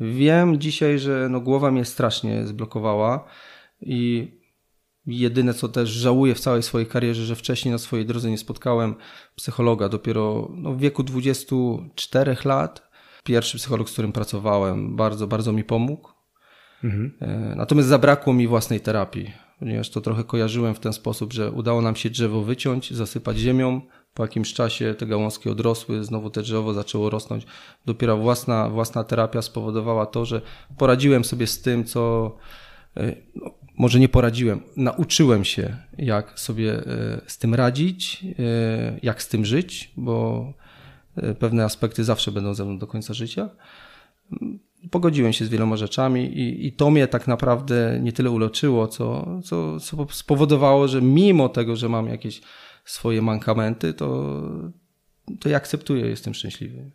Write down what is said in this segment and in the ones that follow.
Wiem dzisiaj, że no głowa mnie strasznie zblokowała i jedyne co też żałuję w całej swojej karierze, że wcześniej na swojej drodze nie spotkałem psychologa. Dopiero no, w wieku 24 lat pierwszy psycholog, z którym pracowałem, bardzo, bardzo mi pomógł. Mhm. E, natomiast zabrakło mi własnej terapii, ponieważ to trochę kojarzyłem w ten sposób, że udało nam się drzewo wyciąć, zasypać ziemią, po jakimś czasie te gałązki odrosły, znowu te drzewo zaczęło rosnąć. Dopiero własna, własna terapia spowodowała to, że poradziłem sobie z tym, co e, no, może nie poradziłem, nauczyłem się, jak sobie e, z tym radzić, e, jak z tym żyć, bo pewne aspekty zawsze będą ze mną do końca życia. Pogodziłem się z wieloma rzeczami i, i to mnie tak naprawdę nie tyle uleczyło, co, co, co spowodowało, że mimo tego, że mam jakieś swoje mankamenty, to, to ja akceptuję, jestem szczęśliwy.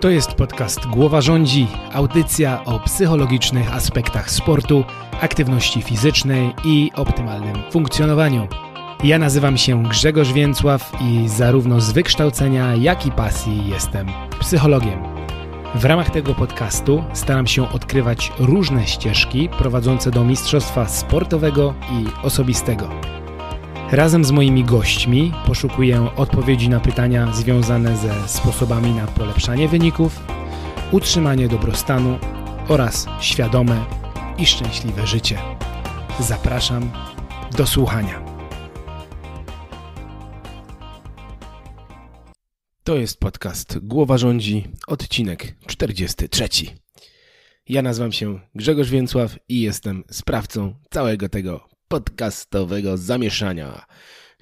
To jest podcast Głowa Rządzi, audycja o psychologicznych aspektach sportu, aktywności fizycznej i optymalnym funkcjonowaniu. Ja nazywam się Grzegorz Więcław i zarówno z wykształcenia, jak i pasji jestem psychologiem. W ramach tego podcastu staram się odkrywać różne ścieżki prowadzące do mistrzostwa sportowego i osobistego. Razem z moimi gośćmi poszukuję odpowiedzi na pytania związane ze sposobami na polepszanie wyników, utrzymanie dobrostanu oraz świadome i szczęśliwe życie. Zapraszam do słuchania. To jest podcast Głowa Rządzi, odcinek 43. Ja nazywam się Grzegorz Więcław i jestem sprawcą całego tego podcastowego zamieszania.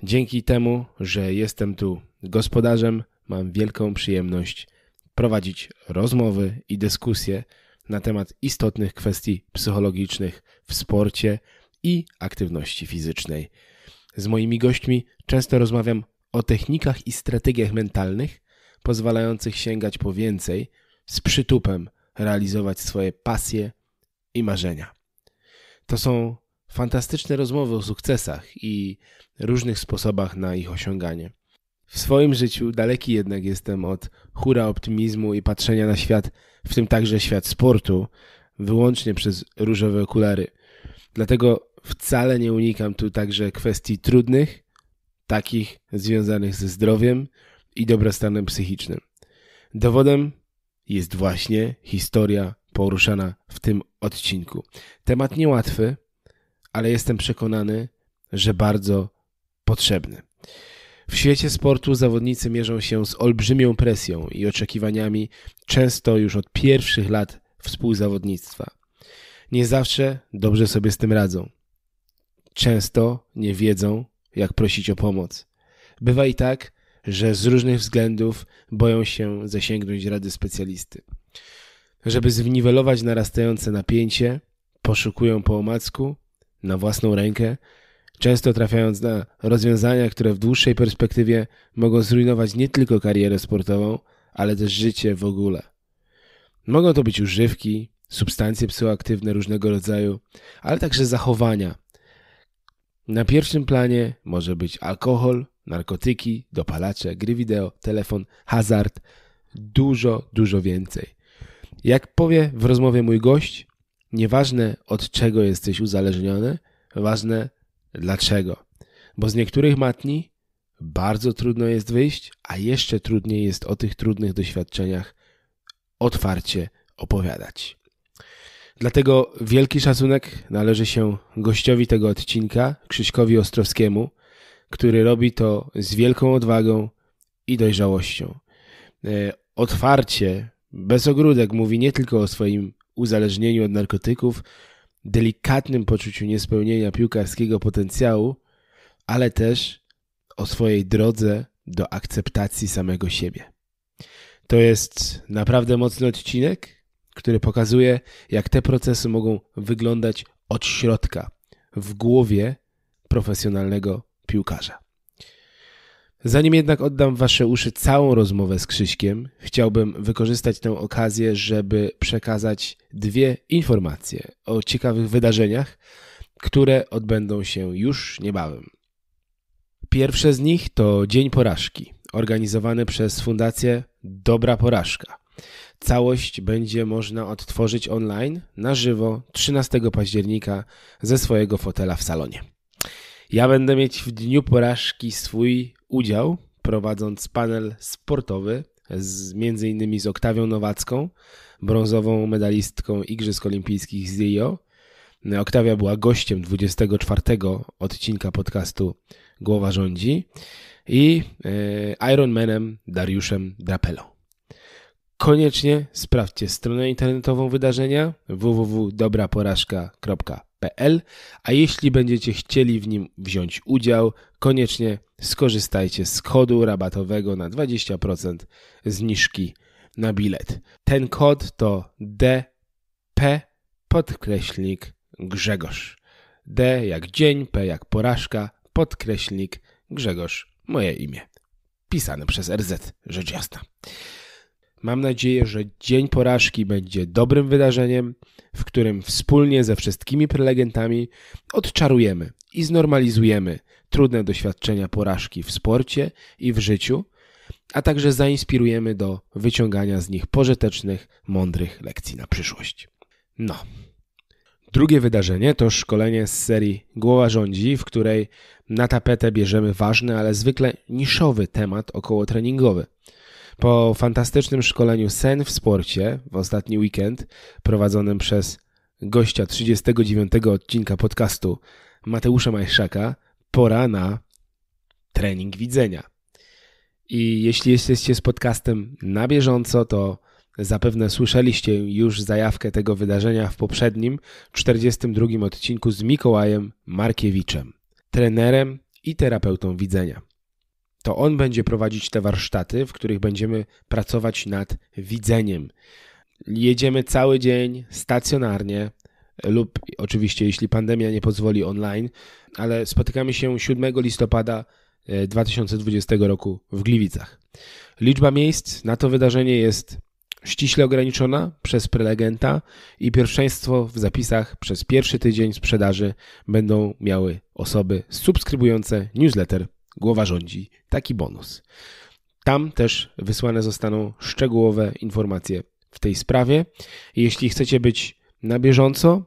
Dzięki temu, że jestem tu gospodarzem, mam wielką przyjemność prowadzić rozmowy i dyskusje na temat istotnych kwestii psychologicznych w sporcie i aktywności fizycznej. Z moimi gośćmi często rozmawiam o technikach i strategiach mentalnych pozwalających sięgać po więcej, z przytupem realizować swoje pasje i marzenia. To są fantastyczne rozmowy o sukcesach i różnych sposobach na ich osiąganie. W swoim życiu daleki jednak jestem od hura optymizmu i patrzenia na świat, w tym także świat sportu, wyłącznie przez różowe okulary. Dlatego wcale nie unikam tu także kwestii trudnych, takich związanych ze zdrowiem i dobrostanem psychicznym. Dowodem jest właśnie historia poruszana w tym odcinku. Temat niełatwy, ale jestem przekonany, że bardzo potrzebny. W świecie sportu zawodnicy mierzą się z olbrzymią presją i oczekiwaniami, często już od pierwszych lat współzawodnictwa. Nie zawsze dobrze sobie z tym radzą. Często nie wiedzą, jak prosić o pomoc. Bywa i tak, że z różnych względów boją się zasięgnąć rady specjalisty. Żeby zniwelować narastające napięcie, poszukują po omacku, na własną rękę, często trafiając na rozwiązania, które w dłuższej perspektywie mogą zrujnować nie tylko karierę sportową, ale też życie w ogóle. Mogą to być używki, substancje psychoaktywne różnego rodzaju, ale także zachowania, na pierwszym planie może być alkohol, narkotyki, dopalacze, gry wideo, telefon, hazard, dużo, dużo więcej. Jak powie w rozmowie mój gość, nieważne od czego jesteś uzależniony, ważne dlaczego. Bo z niektórych matni bardzo trudno jest wyjść, a jeszcze trudniej jest o tych trudnych doświadczeniach otwarcie opowiadać. Dlatego wielki szacunek należy się gościowi tego odcinka, Krzyśkowi Ostrowskiemu, który robi to z wielką odwagą i dojrzałością. E, otwarcie, bez ogródek, mówi nie tylko o swoim uzależnieniu od narkotyków, delikatnym poczuciu niespełnienia piłkarskiego potencjału, ale też o swojej drodze do akceptacji samego siebie. To jest naprawdę mocny odcinek, który pokazuje, jak te procesy mogą wyglądać od środka, w głowie profesjonalnego piłkarza. Zanim jednak oddam Wasze uszy całą rozmowę z Krzyśkiem, chciałbym wykorzystać tę okazję, żeby przekazać dwie informacje o ciekawych wydarzeniach, które odbędą się już niebawem. Pierwsze z nich to Dzień Porażki, organizowany przez Fundację Dobra Porażka. Całość będzie można odtworzyć online na żywo 13 października ze swojego fotela w salonie. Ja będę mieć w dniu porażki swój udział, prowadząc panel sportowy z, między innymi z Oktawią Nowacką, brązową medalistką Igrzysk Olimpijskich z Rio. Oktawia była gościem 24 odcinka podcastu Głowa Rządzi i e, Ironmanem Dariuszem Drapelą. Koniecznie sprawdźcie stronę internetową wydarzenia www.dobraporażka.pl, a jeśli będziecie chcieli w nim wziąć udział, koniecznie skorzystajcie z kodu rabatowego na 20% zniżki na bilet. Ten kod to DP podkreślnik Grzegorz. D jak dzień, P jak porażka, podkreślnik Grzegorz, moje imię. Pisane przez RZ, rzecz jasna. Mam nadzieję, że Dzień Porażki będzie dobrym wydarzeniem, w którym wspólnie ze wszystkimi prelegentami odczarujemy i znormalizujemy trudne doświadczenia porażki w sporcie i w życiu, a także zainspirujemy do wyciągania z nich pożytecznych, mądrych lekcji na przyszłość. No. Drugie wydarzenie to szkolenie z serii Głowa rządzi, w której na tapetę bierzemy ważny, ale zwykle niszowy temat około treningowy. Po fantastycznym szkoleniu Sen w Sporcie w ostatni weekend, prowadzonym przez gościa 39 odcinka podcastu Mateusza Majszaka, pora na trening widzenia. I jeśli jesteście z podcastem na bieżąco, to Zapewne słyszeliście już zajawkę tego wydarzenia w poprzednim, 42 odcinku z Mikołajem Markiewiczem, trenerem i terapeutą widzenia to on będzie prowadzić te warsztaty, w których będziemy pracować nad widzeniem. Jedziemy cały dzień stacjonarnie lub oczywiście, jeśli pandemia nie pozwoli, online, ale spotykamy się 7 listopada 2020 e, roku w Gliwicach. Liczba miejsc na to wydarzenie jest ściśle ograniczona przez prelegenta i pierwszeństwo w zapisach przez pierwszy tydzień sprzedaży będą miały osoby subskrybujące newsletter głowa rządzi taki bonus. Tam też wysłane zostaną szczegółowe informacje w tej sprawie. Jeśli chcecie być na bieżąco,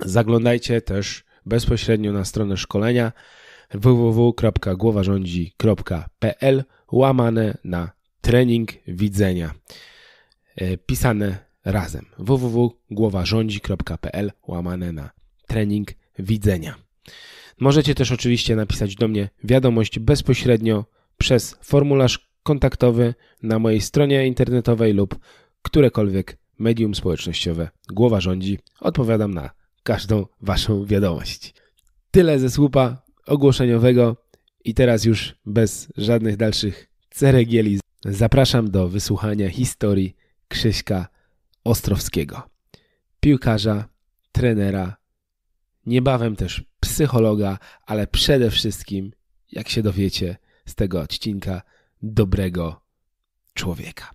zaglądajcie też bezpośrednio na stronę szkolenia www.głowarządzi.pl łamane na trening widzenia. E, pisane razem www.głowarządzi.pl łamane na trening widzenia. Możecie też oczywiście napisać do mnie wiadomość bezpośrednio przez formularz kontaktowy na mojej stronie internetowej lub którekolwiek medium społecznościowe Głowa Rządzi. Odpowiadam na każdą Waszą wiadomość. Tyle ze słupa ogłoszeniowego i teraz już bez żadnych dalszych ceregieli zapraszam do wysłuchania historii Krzyśka Ostrowskiego, piłkarza, trenera, niebawem też psychologa, ale przede wszystkim, jak się dowiecie z tego odcinka, dobrego człowieka.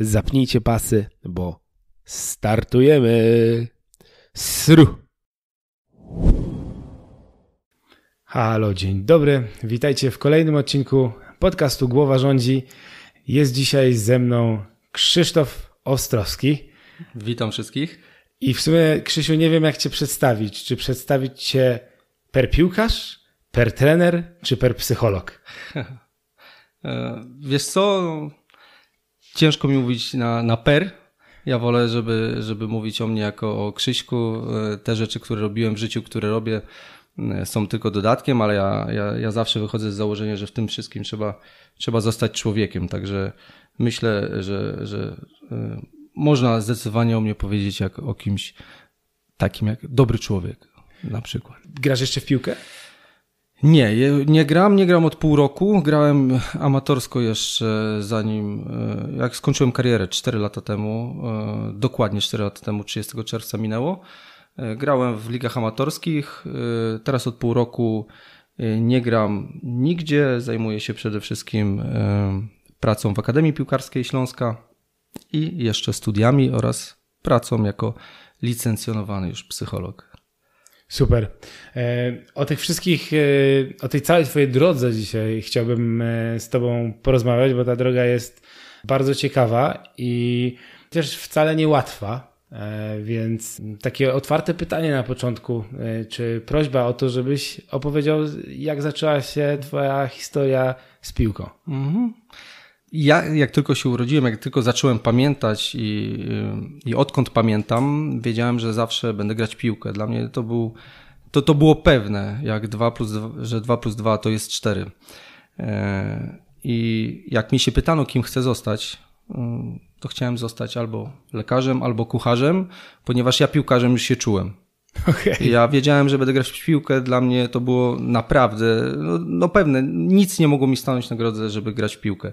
Zapnijcie pasy, bo startujemy! Sru! Halo, dzień dobry. Witajcie w kolejnym odcinku podcastu Głowa Rządzi. Jest dzisiaj ze mną Krzysztof Ostrowski. Witam wszystkich. I w sumie, Krzysiu, nie wiem, jak cię przedstawić. Czy przedstawić cię per piłkarz, per trener, czy per psycholog? E, wiesz co, ciężko mi mówić na, na per. Ja wolę, żeby, żeby mówić o mnie jako o Krzyśku. E, te rzeczy, które robiłem w życiu, które robię, e, są tylko dodatkiem, ale ja, ja, ja zawsze wychodzę z założenia, że w tym wszystkim trzeba, trzeba zostać człowiekiem. Także myślę, że, że można zdecydowanie o mnie powiedzieć jak o kimś takim jak dobry człowiek na przykład. Grasz jeszcze w piłkę? Nie, nie gram, nie gram od pół roku. Grałem amatorsko jeszcze zanim, e, jak skończyłem karierę 4 lata temu, e, dokładnie 4 lata temu, 30 czerwca minęło. E, grałem w ligach amatorskich, teraz od pół roku nie gram nigdzie, zajmuję się przede wszystkim pracą w Akademii Piłkarskiej Śląska i jeszcze studiami oraz pracą jako licencjonowany już psycholog. Super. E, o tych wszystkich, e, o tej całej Twojej drodze dzisiaj chciałbym e, z Tobą porozmawiać, bo ta droga jest bardzo ciekawa i też wcale niełatwa. Więc takie otwarte pytanie na początku, czy prośba o to, żebyś opowiedział, jak zaczęła się Twoja historia z piłką? Mhm ja jak tylko się urodziłem, jak tylko zacząłem pamiętać i, y, i odkąd pamiętam, wiedziałem, że zawsze będę grać piłkę. Dla mnie to, był, to, to było pewne, jak 2 plus 2, że 2 plus 2 to jest 4. E, I jak mi się pytano, kim chcę zostać, y, to chciałem zostać albo lekarzem, albo kucharzem, ponieważ ja piłkarzem już się czułem. Okay. Ja wiedziałem, że będę grać w piłkę. Dla mnie to było naprawdę, no, no pewne, nic nie mogło mi stanąć na drodze, żeby grać w piłkę.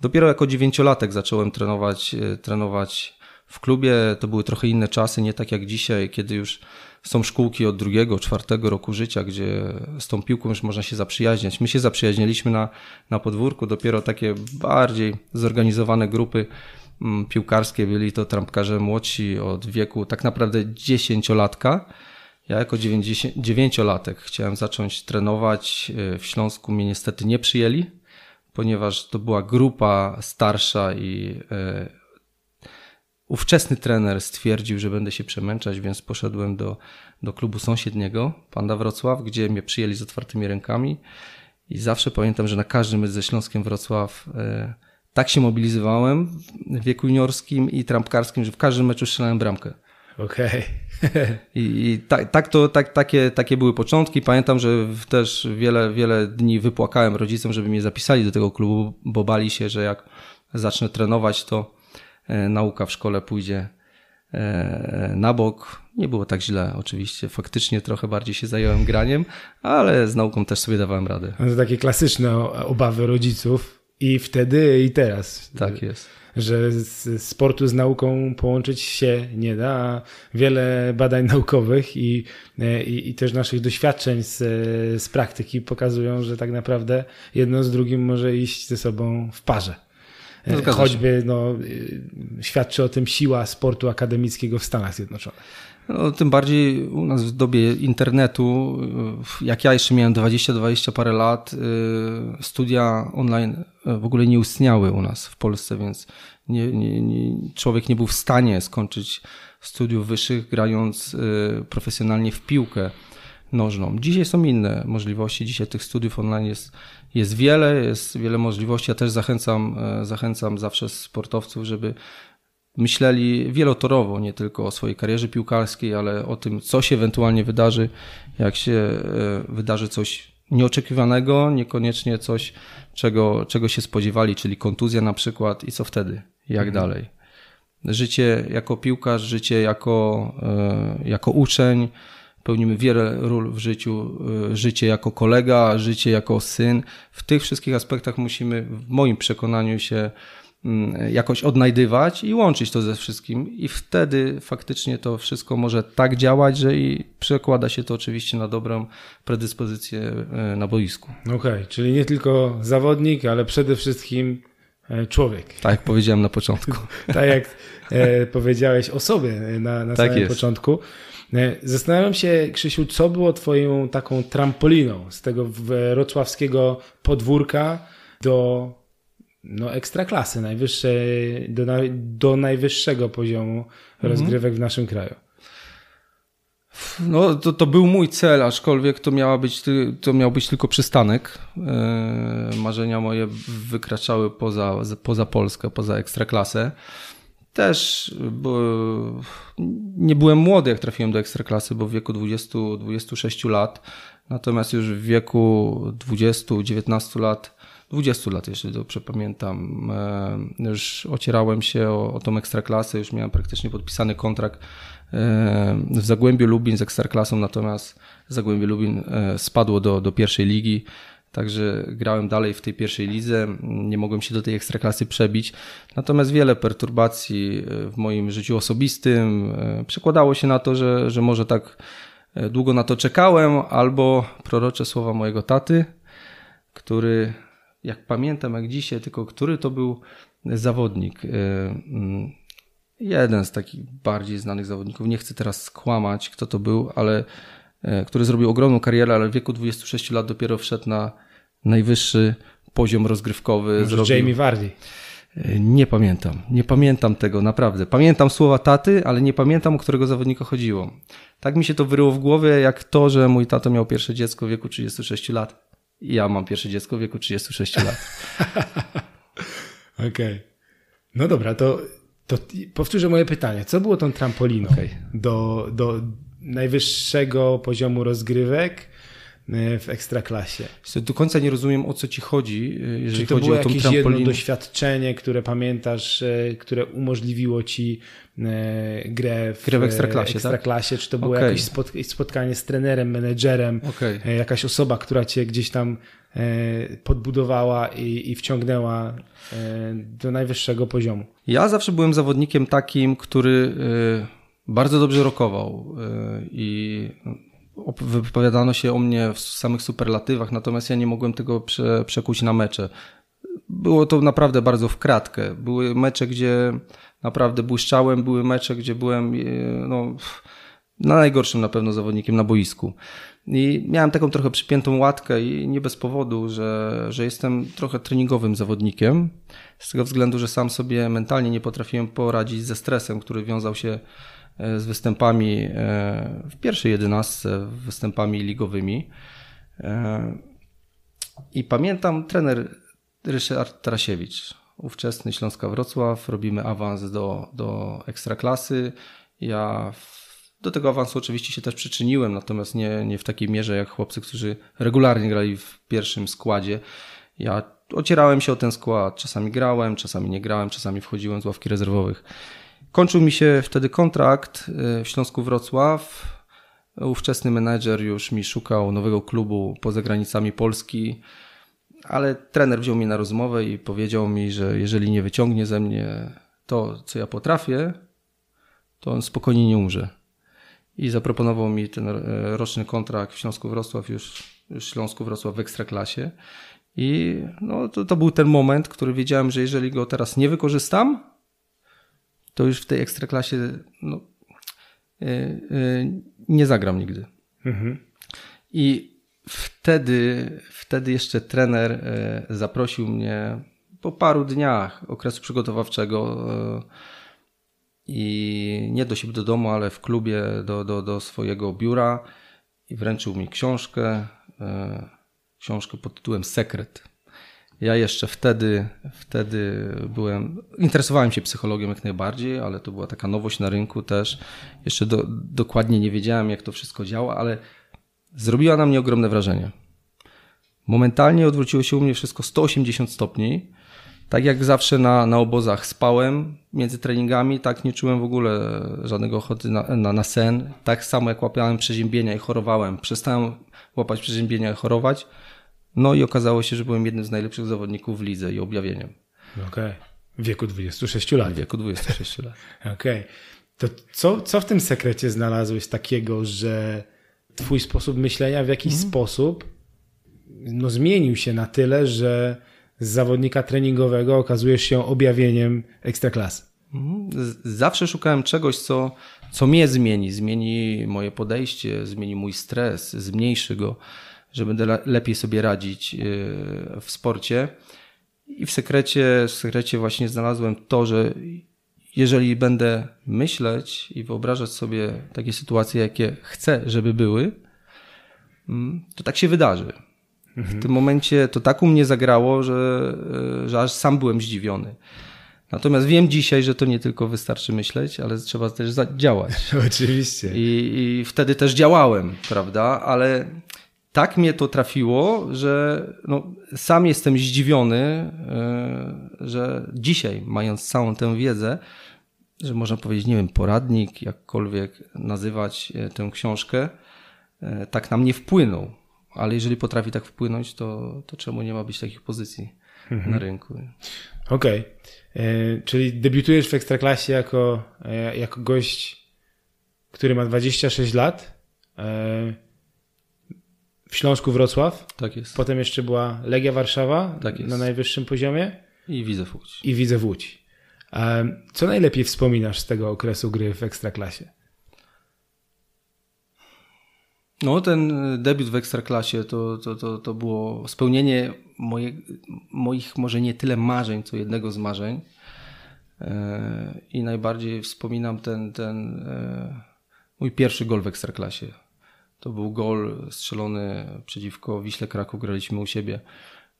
Dopiero jako dziewięciolatek zacząłem trenować, e, trenować w klubie. To były trochę inne czasy, nie tak jak dzisiaj, kiedy już są szkółki od drugiego, czwartego roku życia, gdzie z tą piłką już można się zaprzyjaźniać. My się zaprzyjaźniliśmy na, na podwórku, dopiero takie bardziej zorganizowane grupy mm, piłkarskie byli to trampkarze młodsi od wieku tak naprawdę dziesięciolatka. Ja jako dziewięciolatek chciałem zacząć trenować. E, w Śląsku mnie niestety nie przyjęli ponieważ to była grupa starsza i e, ówczesny trener stwierdził, że będę się przemęczać, więc poszedłem do, do klubu sąsiedniego, Panda Wrocław, gdzie mnie przyjęli z otwartymi rękami. I zawsze pamiętam, że na każdym ze Śląskiem Wrocław e, tak się mobilizowałem w wieku juniorskim i trampkarskim, że w każdym meczu strzelałem bramkę. Okej. Okay. I, tak, tak to, tak, takie, takie były początki. Pamiętam, że też wiele, wiele dni wypłakałem rodzicom, żeby mnie zapisali do tego klubu, bo bali się, że jak zacznę trenować, to e, nauka w szkole pójdzie e, na bok. Nie było tak źle, oczywiście. Faktycznie trochę bardziej się zająłem graniem, ale z nauką też sobie dawałem radę. To takie klasyczne obawy rodziców i wtedy, i teraz. Tak jest że sportu z nauką połączyć się nie da, a wiele badań naukowych i, e, i, i też naszych doświadczeń z, z praktyki pokazują, że tak naprawdę jedno z drugim może iść ze sobą w parze. No, Choćby no, y, świadczy o tym siła sportu akademickiego w Stanach Zjednoczonych. No, tym bardziej u nas w dobie internetu, jak ja jeszcze miałem 20-20 parę lat, y, studia online y, w ogóle nie istniały u nas w Polsce, więc nie, nie, nie, człowiek nie był w stanie skończyć studiów wyższych grając y, profesjonalnie w piłkę nożną. Dzisiaj są inne możliwości, dzisiaj tych studiów online jest, jest wiele, jest wiele możliwości. Ja też zachęcam, zachęcam zawsze sportowców, żeby myśleli wielotorowo, nie tylko o swojej karierze piłkarskiej, ale o tym, co się ewentualnie wydarzy, jak się e, wydarzy coś nieoczekiwanego, niekoniecznie coś, czego, czego się spodziewali, czyli kontuzja na przykład i co wtedy, jak mhm. dalej. Życie jako piłkarz, życie jako, e, jako uczeń, pełnimy wiele ról w życiu, e, życie jako kolega, życie jako syn. W tych wszystkich aspektach musimy, w moim przekonaniu, się Mm, jakoś odnajdywać i łączyć to ze wszystkim. I wtedy faktycznie to wszystko może tak działać, że i przekłada się to oczywiście na dobrą predyspozycję e, na boisku. Okej, no okay, czyli nie tylko zawodnik, ale przede wszystkim e, człowiek. Tak jak powiedziałem na początku. tak jak e, powiedziałeś osoby na, na tak samym jest. początku. Zastanawiam się, Krzysiu, co było twoją taką trampoliną z tego wrocławskiego podwórka do no, ekstra klasy najwyższej, do, do najwyższego poziomu mhm. rozgrywek w naszym kraju. No, to, to był mój cel, aczkolwiek to, miała być, to miał być tylko przystanek. E, marzenia moje wykraczały poza, poza Polskę, poza ekstraklasę. Też nie byłem młody, jak trafiłem do ekstraklasy, bo w wieku 20-26 lat. Natomiast już w wieku 20-19 lat 20 lat, jeśli dobrze pamiętam. E, już ocierałem się o, o tą ekstraklasę, już miałem praktycznie podpisany kontrakt e, w Zagłębiu Lubin z ekstraklasą, natomiast Zagłębie Lubin e, spadło do, do pierwszej ligi. Także grałem dalej w tej pierwszej lidze, nie mogłem się do tej ekstraklasy przebić. Natomiast wiele perturbacji w moim życiu osobistym przekładało się na to, że, że może tak długo na to czekałem, albo prorocze słowa mojego taty, który jak pamiętam, jak dzisiaj, tylko który to był zawodnik. E, mm, jeden z takich bardziej znanych zawodników, nie chcę teraz skłamać, kto to był, ale e, który zrobił ogromną karierę, ale w wieku 26 lat dopiero wszedł na najwyższy poziom rozgrywkowy. Może zrobił... Jamie Vardy. E, nie pamiętam, nie pamiętam tego, naprawdę. Pamiętam słowa taty, ale nie pamiętam, o którego zawodnika chodziło. Tak mi się to wyryło w głowie, jak to, że mój tato miał pierwsze dziecko w wieku 36 lat. Ja mam pierwsze dziecko w wieku 36 lat. Okej. Okay. No dobra, to, to powtórzę moje pytanie. Co było tą trampoliną okay. do, do najwyższego poziomu rozgrywek? E, w ekstraklasie. Do końca nie rozumiem, o co ci chodzi, e, jeżeli Czy to chodzi było o tą jakieś trampolinę. jedno doświadczenie, które pamiętasz, e, które umożliwiło ci E, grę w, grę w ekstraklasie, tak? ekstraklasie tak? czy to było okay. jakieś spotkanie z trenerem, menedżerem, okay. E, jakaś osoba, która cię gdzieś tam e, podbudowała i, i wciągnęła do najwyższego poziomu. Ja zawsze byłem zawodnikiem takim, który bardzo dobrze rokował i no, wypowiadano się o mnie w samych superlatywach, natomiast ja nie mogłem tego prze, przekuć na mecze. Było to naprawdę bardzo w kratkę. Były mecze, gdzie naprawdę błyszczałem. Były mecze, gdzie byłem e, no, na najgorszym na pewno zawodnikiem na boisku. I miałem taką trochę przypiętą łatkę i nie bez powodu, że, że jestem trochę treningowym zawodnikiem, z tego względu, że sam sobie mentalnie nie potrafiłem poradzić ze stresem, który wiązał się e, z występami e, w pierwszej jedenastce, występami ligowymi. I pamiętam trener Ryszard Tarasiewicz, ówczesny Śląska Wrocław, robimy awans do, do ekstraklasy. Ja do tego awansu oczywiście się też przyczyniłem, natomiast nie, nie w takiej mierze jak chłopcy, którzy regularnie grali w pierwszym składzie. Ja ocierałem się o ten skład, czasami grałem, czasami nie grałem, czasami wchodziłem z ławki rezerwowych. Kończył mi się wtedy kontrakt y, w Śląsku Wrocław. Ówczesny menedżer już mi szukał nowego klubu poza granicami Polski ale trener wziął mnie na rozmowę i powiedział mi, że jeżeli nie wyciągnie ze mnie to, co ja potrafię, to on spokojnie nie umrze. I zaproponował mi ten e, roczny kontrakt w Śląsku Wrocław, już, już Śląsku Wrocław w ekstraklasie. I no, to, to był ten moment, który wiedziałem, że jeżeli go teraz nie wykorzystam, to już w tej ekstraklasie no, yy, yy, nie zagram nigdy. Mhm. I wtedy, wtedy jeszcze trener e, zaprosił mnie po paru dniach okresu przygotowawczego e, i nie do siebie do domu, ale w klubie do, do, do swojego biura i wręczył mi książkę, e, książkę pod tytułem Sekret. Ja jeszcze wtedy, wtedy byłem, interesowałem się psychologią jak najbardziej, ale to była taka nowość na rynku też. Jeszcze do, dokładnie nie wiedziałem, jak to wszystko działa, ale zrobiła na mnie ogromne wrażenie. Momentalnie odwróciło się u mnie wszystko 180 stopni. Tak jak zawsze na, na obozach spałem między treningami, tak nie czułem w ogóle żadnego ochoty na, na, na sen. Tak samo jak łapiałem przeziębienia i chorowałem, przestałem łapać przeziębienia i chorować. No i okazało się, że byłem jednym z najlepszych zawodników w lidze i objawieniem. Okej. Okay. W wieku 26 lat. W wieku 26 lat. Okej. Okay. To co, co w tym sekrecie znalazłeś takiego, że twój sposób myślenia w jakiś mhm. sposób no, zmienił się na tyle, że z zawodnika treningowego okazujesz się objawieniem ekstraklasy. Mhm. Zawsze szukałem czegoś, co, co mnie zmieni. Zmieni moje podejście, zmieni mój stres, zmniejszy go, że będę lepiej sobie radzić e, w sporcie. I w sekrecie, w sekrecie właśnie znalazłem to, że jeżeli będę myśleć i wyobrażać sobie takie sytuacje, jakie chcę, żeby były, mm, to tak się wydarzy. Mhm. W tym momencie to tak u mnie zagrało, że, e, że aż sam byłem zdziwiony. Natomiast wiem dzisiaj, że to nie tylko wystarczy myśleć, ale trzeba też działać. Oczywiście. I, I, wtedy też działałem, prawda? Ale tak mnie to trafiło, że no, sam jestem zdziwiony, e, że dzisiaj, mając całą tę wiedzę, że można powiedzieć, nie wiem, poradnik, jakkolwiek nazywać e, tę książkę, e, tak nam nie wpłynął. Ale jeżeli potrafi tak wpłynąć, to, to czemu nie ma być takich pozycji mhm. na rynku? Okej. Okay. E, czyli debiutujesz w Ekstraklasie jako, jako gość, który ma 26 lat. W Śląsku Wrocław. Tak jest. Potem jeszcze była Legia Warszawa tak na najwyższym poziomie. I Widzę Łódź. I Widzę Łódź. Co najlepiej wspominasz z tego okresu gry w Ekstraklasie? No, ten e, debiut w Ekstraklasie to, to, to, to było spełnienie moje, moich może nie tyle marzeń, co jednego z marzeń. E, I najbardziej wspominam ten, ten e, mój pierwszy gol w Ekstraklasie. To był gol strzelony przeciwko Wiśle Kraków, graliśmy u siebie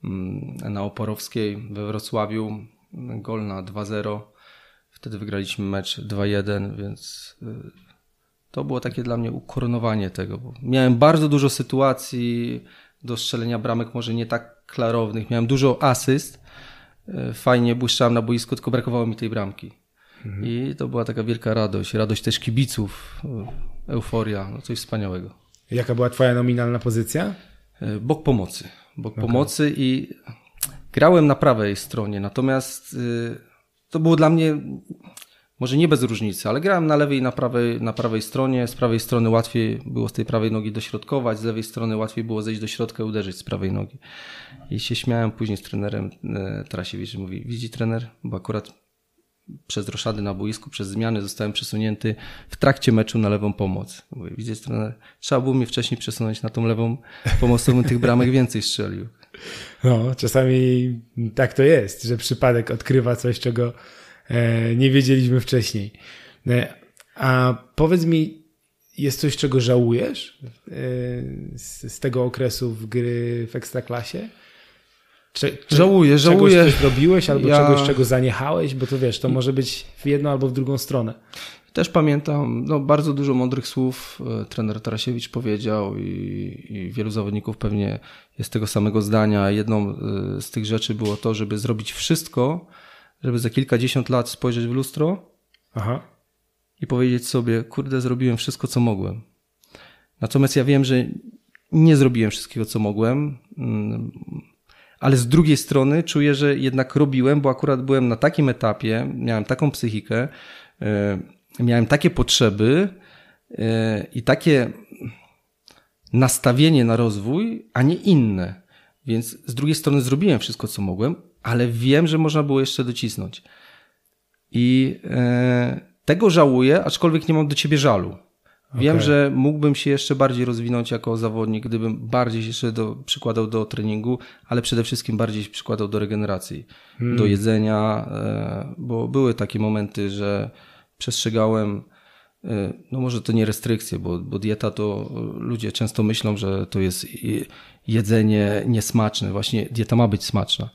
mm, na Oporowskiej we Wrocławiu gol na 2-0. Wtedy wygraliśmy mecz 2-1, więc y, to było takie dla mnie ukoronowanie tego. miałem bardzo dużo sytuacji do strzelenia bramek, może nie tak klarownych. Miałem dużo asyst. Y, fajnie błyszczałem na boisku, tylko brakowało mi tej bramki. Mhm. I to była taka wielka radość. Radość też kibiców, y, euforia, no coś wspaniałego. Jaka była Twoja nominalna pozycja? Bok pomocy. Bok okay. pomocy i Grałem na prawej stronie, natomiast y, to było dla mnie może nie bez różnicy, ale grałem na lewej i na prawej, na prawej stronie. Z prawej strony łatwiej było z tej prawej nogi dośrodkować, z lewej strony łatwiej było zejść do środka i uderzyć z prawej nogi. I się śmiałem później z trenerem e, Tarasiewicz. Mówi, widzi trener, bo akurat przez roszady na boisku, przez zmiany zostałem przesunięty w trakcie meczu na lewą pomoc. Mówię, widzisz trener, trzeba było mnie wcześniej przesunąć na tą lewą pomoc, bym tych bramek więcej strzelił. No, czasami tak to jest, że przypadek odkrywa coś, czego e, nie wiedzieliśmy wcześniej. E, a powiedz mi, jest coś, czego żałujesz e, z, tego okresu w gry w Ekstraklasie? Czy, czy żałuję, żałuję. Czegoś, coś robiłeś albo ja... czegoś, czego zaniechałeś? Bo to wiesz, to może być w jedną albo w drugą stronę. Też pamiętam no, bardzo dużo mądrych słów e, trener Tarasiewicz powiedział i, i, wielu zawodników pewnie jest tego samego zdania. Jedną e, z tych rzeczy było to, żeby zrobić wszystko, żeby za kilkadziesiąt lat spojrzeć w lustro Aha. i powiedzieć sobie, kurde, zrobiłem wszystko, co mogłem. Natomiast ja wiem, że nie zrobiłem wszystkiego, co mogłem, mm, ale z drugiej strony czuję, że jednak robiłem, bo akurat byłem na takim etapie, miałem taką psychikę, e, miałem takie potrzeby e, i takie nastawienie na rozwój, a nie inne. Więc z drugiej strony zrobiłem wszystko, co mogłem, ale wiem, że można było jeszcze docisnąć. I e, tego żałuję, aczkolwiek nie mam do ciebie żalu. Wiem, okay. że mógłbym się jeszcze bardziej rozwinąć jako zawodnik, gdybym bardziej się jeszcze do, przykładał do treningu, ale przede wszystkim bardziej się przykładał do regeneracji, hmm. do jedzenia, e, bo były takie momenty, że przestrzegałem, y, no może to nie restrykcje, bo, bo dieta to ludzie często myślą, że to jest jedzenie niesmaczne. Właśnie dieta ma być smaczna.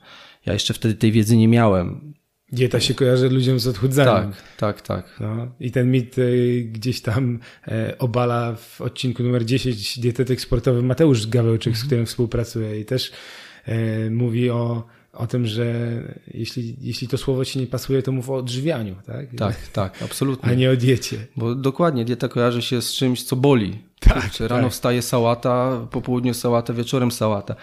Ja jeszcze wtedy tej wiedzy nie miałem. Dieta się kojarzy ludziom z odchudzaniem. Tak, tak, tak. No, I ten mit y, gdzieś tam e, obala w odcinku numer 10 dietetyk sportowy Mateusz Gawełczyk, mm -hmm. z mhm. którym współpracuję i też e, mówi o o tym, że jeśli, jeśli to słowo ci nie pasuje, to mów o odżywianiu, tak? Tak, tak, absolutnie. A nie o diecie. Bo dokładnie, dieta kojarzy się z czymś, co boli. Tak, Kurczę, tak. Rano wstaje sałata, po południu sałata, wieczorem sałata.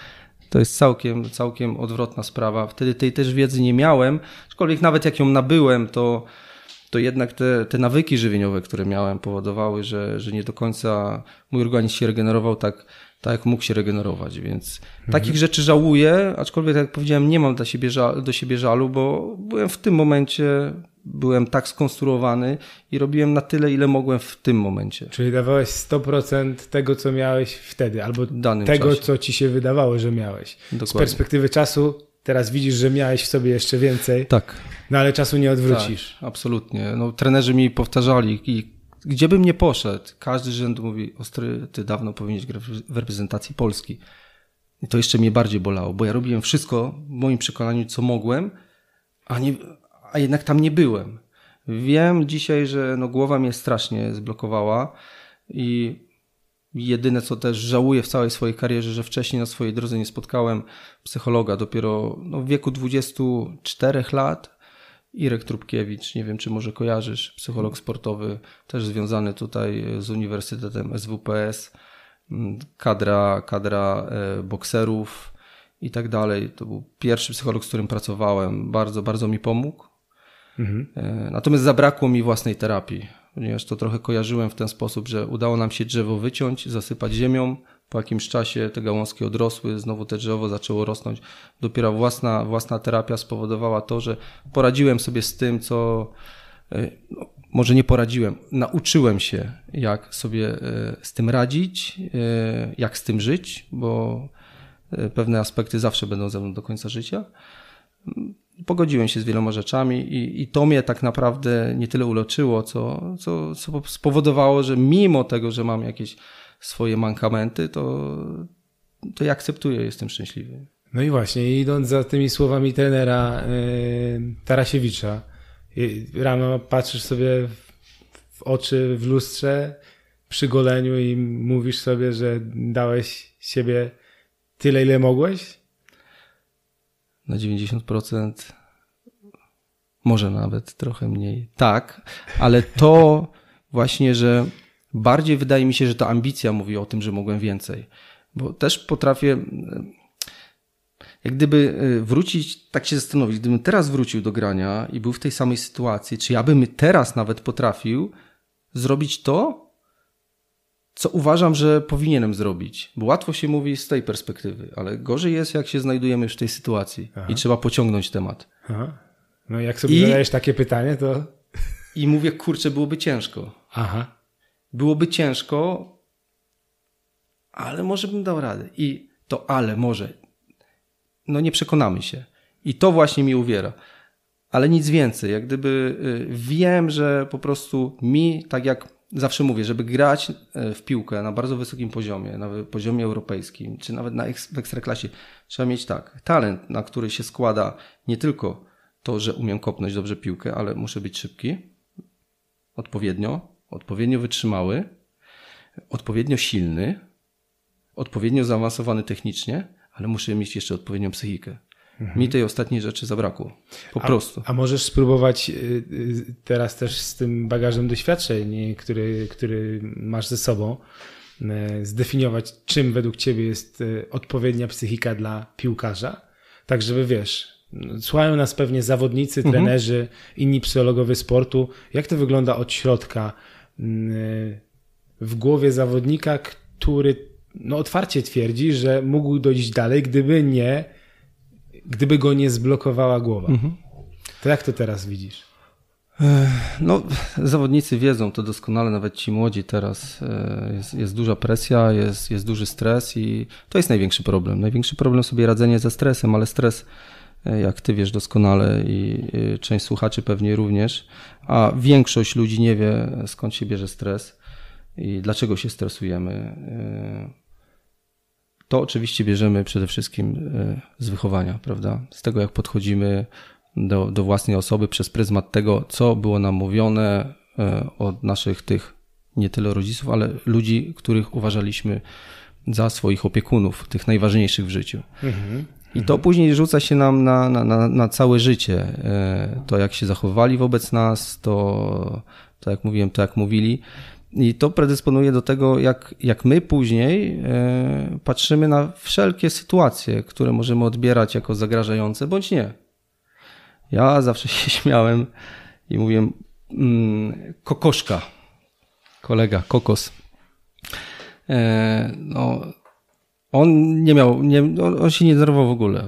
To jest całkiem, całkiem odwrotna sprawa. Wtedy tej też wiedzy nie miałem, aczkolwiek nawet jak ją nabyłem, to, to jednak te, te nawyki żywieniowe, które miałem, powodowały, że, że nie do końca mój organizm się regenerował tak tak mógł się regenerować, więc mhm. takich rzeczy żałuję, aczkolwiek tak jak powiedziałem, nie mam siebie do siebie żalu, bo byłem w tym momencie, byłem tak skonstruowany i robiłem na tyle, ile mogłem w tym momencie. Czyli dawałeś 100% tego, co miałeś wtedy, albo tego, czasie. co ci się wydawało, że miałeś. Dokładnie. Z perspektywy czasu teraz widzisz, że miałeś w sobie jeszcze więcej. Tak. No ale czasu nie odwrócisz. Tak, absolutnie. No, trenerzy mi powtarzali i gdzie bym nie poszedł, każdy rzęd mówi, ostry, ty dawno powinieneś grać w reprezentacji Polski. I to jeszcze mnie bardziej bolało, bo ja robiłem wszystko w moim przekonaniu, co mogłem, a, nie, a jednak tam nie byłem. Wiem dzisiaj, że no, głowa mnie strasznie zblokowała i jedyne, co też żałuję w całej swojej karierze, że wcześniej na swojej drodze nie spotkałem psychologa. Dopiero no, w wieku 24 lat Irek Trubkiewicz, nie wiem czy może kojarzysz, psycholog sportowy, też związany tutaj e, z Uniwersytetem SWPS, kadra, kadra e, bokserów i tak dalej. To był pierwszy psycholog, z którym pracowałem. Bardzo, bardzo mi pomógł. Mhm. E, natomiast zabrakło mi własnej terapii, ponieważ to trochę kojarzyłem w ten sposób, że udało nam się drzewo wyciąć, zasypać ziemią, po jakimś czasie te gałązki odrosły, znowu te drzewo zaczęło rosnąć. Dopiero własna, własna terapia spowodowała to, że poradziłem sobie z tym, co e, no, może nie poradziłem, nauczyłem się, jak sobie e, z tym radzić, e, jak z tym żyć, bo pewne aspekty zawsze będą ze mną do końca życia. Pogodziłem się z wieloma rzeczami i, i to mnie tak naprawdę nie tyle uleczyło, co, co, co spowodowało, że mimo tego, że mam jakieś swoje mankamenty, to, to ja akceptuję, jestem szczęśliwy. No i właśnie, idąc za tymi słowami trenera yy, Tarasiewicza, y, rano patrzysz sobie w oczy w lustrze przy goleniu i mówisz sobie, że dałeś siebie tyle, ile mogłeś? Na 90%, może nawet trochę mniej. Tak, ale to właśnie, że Bardziej wydaje mi się, że ta ambicja mówi o tym, że mogłem więcej, bo też potrafię e, jak gdyby e, wrócić, tak się zastanowić, gdybym teraz wrócił do grania i był w tej samej sytuacji, czy ja bym teraz nawet potrafił zrobić to, co uważam, że powinienem zrobić. Bo łatwo się mówi z tej perspektywy, ale gorzej jest, jak się znajdujemy w tej sytuacji Aha. i trzeba pociągnąć temat. Aha. No jak sobie I... zadajesz takie pytanie, to... I mówię, kurczę, byłoby ciężko. Aha byłoby ciężko, ale może bym dał radę. I to ale może. No nie przekonamy się. I to właśnie mi uwiera. Ale nic więcej. Jak gdyby y, wiem, że po prostu mi, tak jak zawsze mówię, żeby grać y, w piłkę na bardzo wysokim poziomie, na poziomie europejskim, czy nawet na w ekstraklasie, trzeba mieć tak, talent, na który się składa nie tylko to, że umiem kopnąć dobrze piłkę, ale muszę być szybki, odpowiednio, odpowiednio wytrzymały, odpowiednio silny, odpowiednio zaawansowany technicznie, ale muszę mieć jeszcze odpowiednią psychikę. Mhm. Mi tej ostatniej rzeczy zabrakło. Po a, prostu. A możesz spróbować y, y, teraz też z tym bagażem doświadczeń, który, który masz ze sobą, y, zdefiniować, czym według ciebie jest odpowiednia psychika dla piłkarza, tak żeby wiesz. Słuchają nas pewnie zawodnicy, mhm. trenerzy, mhm. inni psychologowie sportu. Jak to wygląda od środka? Y, w głowie zawodnika, który no, otwarcie twierdzi, że mógł dojść dalej, gdyby nie, gdyby go nie zblokowała głowa. Mhm. To jak to teraz widzisz? No, zawodnicy wiedzą to doskonale, nawet ci młodzi teraz. E, jest, jest, duża presja, jest, jest duży stres i to jest największy problem. Największy problem sobie radzenie ze stresem, ale stres E, jak ty wiesz doskonale i część słuchaczy pewnie również, a większość ludzi nie wie skąd się bierze stres i dlaczego się stresujemy. E, to oczywiście bierzemy przede wszystkim e, z wychowania, prawda? Z tego, jak podchodzimy do, do własnej osoby przez pryzmat tego, co było nam mówione od naszych tych nie tyle rodziców, ale ludzi, których uważaliśmy za swoich opiekunów, tych najważniejszych w życiu. Mhm. I to mhm. później rzuca się nam na, na, na, na całe życie. E, to, jak się zachowywali wobec nas, to, to jak mówiłem, to jak mówili. I to predysponuje do tego, jak, jak my później e, patrzymy na wszelkie sytuacje, które możemy odbierać jako zagrażające bądź nie. Ja zawsze się śmiałem i mówiłem mm, kokoszka, kolega, kokos. E, no, on nie miał, nie, on, on się nie nerwował w ogóle.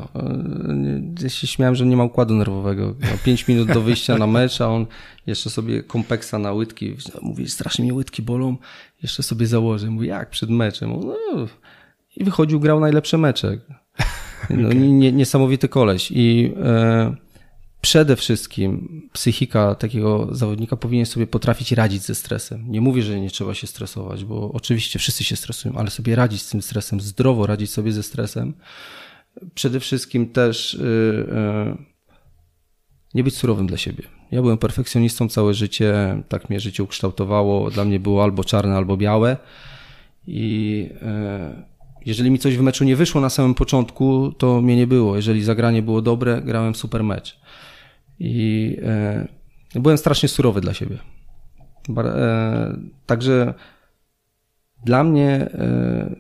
Ja się śmiałem, że nie ma układu nerwowego. Miał 5 minut do wyjścia na mecz, a on jeszcze sobie kompeksa na łydki. No, mówi, strasznie mnie łydki bolą, jeszcze sobie założę. Mówi, jak przed meczem? No. I wychodził, grał najlepsze mecze. No, okay. niesamowity koleś. I... E, przede wszystkim psychika takiego zawodnika powinien sobie potrafić radzić ze stresem. Nie mówię, że nie trzeba się stresować, bo oczywiście wszyscy się stresują, ale sobie radzić z tym stresem, zdrowo radzić sobie ze stresem. Przede wszystkim też y, y, nie być surowym dla siebie. Ja byłem perfekcjonistą całe życie, tak mnie życie ukształtowało. Dla mnie było albo czarne, albo białe. I y, jeżeli mi coś w meczu nie wyszło na samym początku, to mnie nie było. Jeżeli zagranie było dobre, grałem super mecz. I e, byłem strasznie surowy dla siebie. E, także dla mnie e,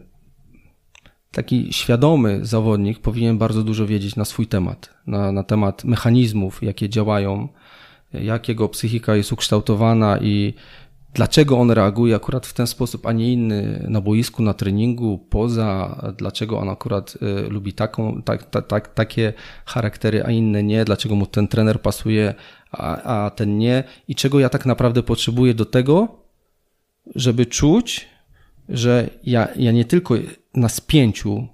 taki świadomy zawodnik powinien bardzo dużo wiedzieć na swój temat, na, na temat mechanizmów, jakie działają, jak jego psychika jest ukształtowana i dlaczego on reaguje akurat w ten sposób, a nie inny na boisku, na treningu, poza, dlaczego on akurat y, lubi taką, tak, tak, takie charaktery, a inne nie, dlaczego mu ten trener pasuje, a, a ten nie i czego ja tak naprawdę potrzebuję do tego, żeby czuć, że ja, ja nie tylko na spięciu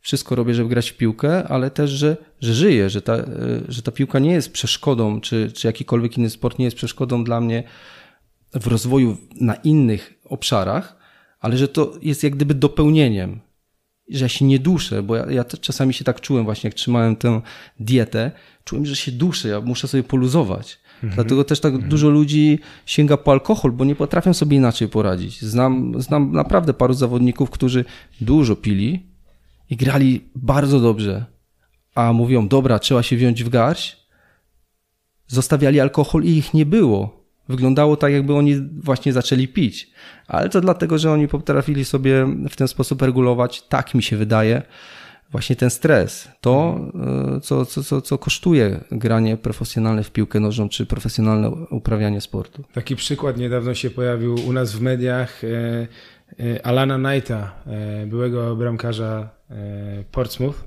wszystko robię, żeby grać w piłkę, ale też, że, że żyję, że ta, y, że ta piłka nie jest przeszkodą, czy, czy jakikolwiek inny sport nie jest przeszkodą dla mnie w rozwoju na innych obszarach, ale że to jest jak gdyby dopełnieniem. Że ja się nie duszę, bo ja, ja czasami się tak czułem właśnie, jak trzymałem tę dietę, czułem, że się duszę, ja muszę sobie poluzować. Mhm. Dlatego też tak mhm. dużo ludzi sięga po alkohol, bo nie potrafią sobie inaczej poradzić. Znam, znam naprawdę paru zawodników, którzy dużo pili i grali bardzo dobrze, a mówią, dobra, trzeba się wziąć w garść, zostawiali alkohol i ich nie było. Wyglądało tak, jakby oni właśnie zaczęli pić, ale to dlatego, że oni potrafili sobie w ten sposób regulować, tak mi się wydaje, właśnie ten stres. To, e, co, co, co, co kosztuje granie profesjonalne w piłkę nożną czy profesjonalne uprawianie sportu. Taki przykład niedawno się pojawił u nas w mediach. E, e, Alana Knighta, byłego bramkarza Portsmouth,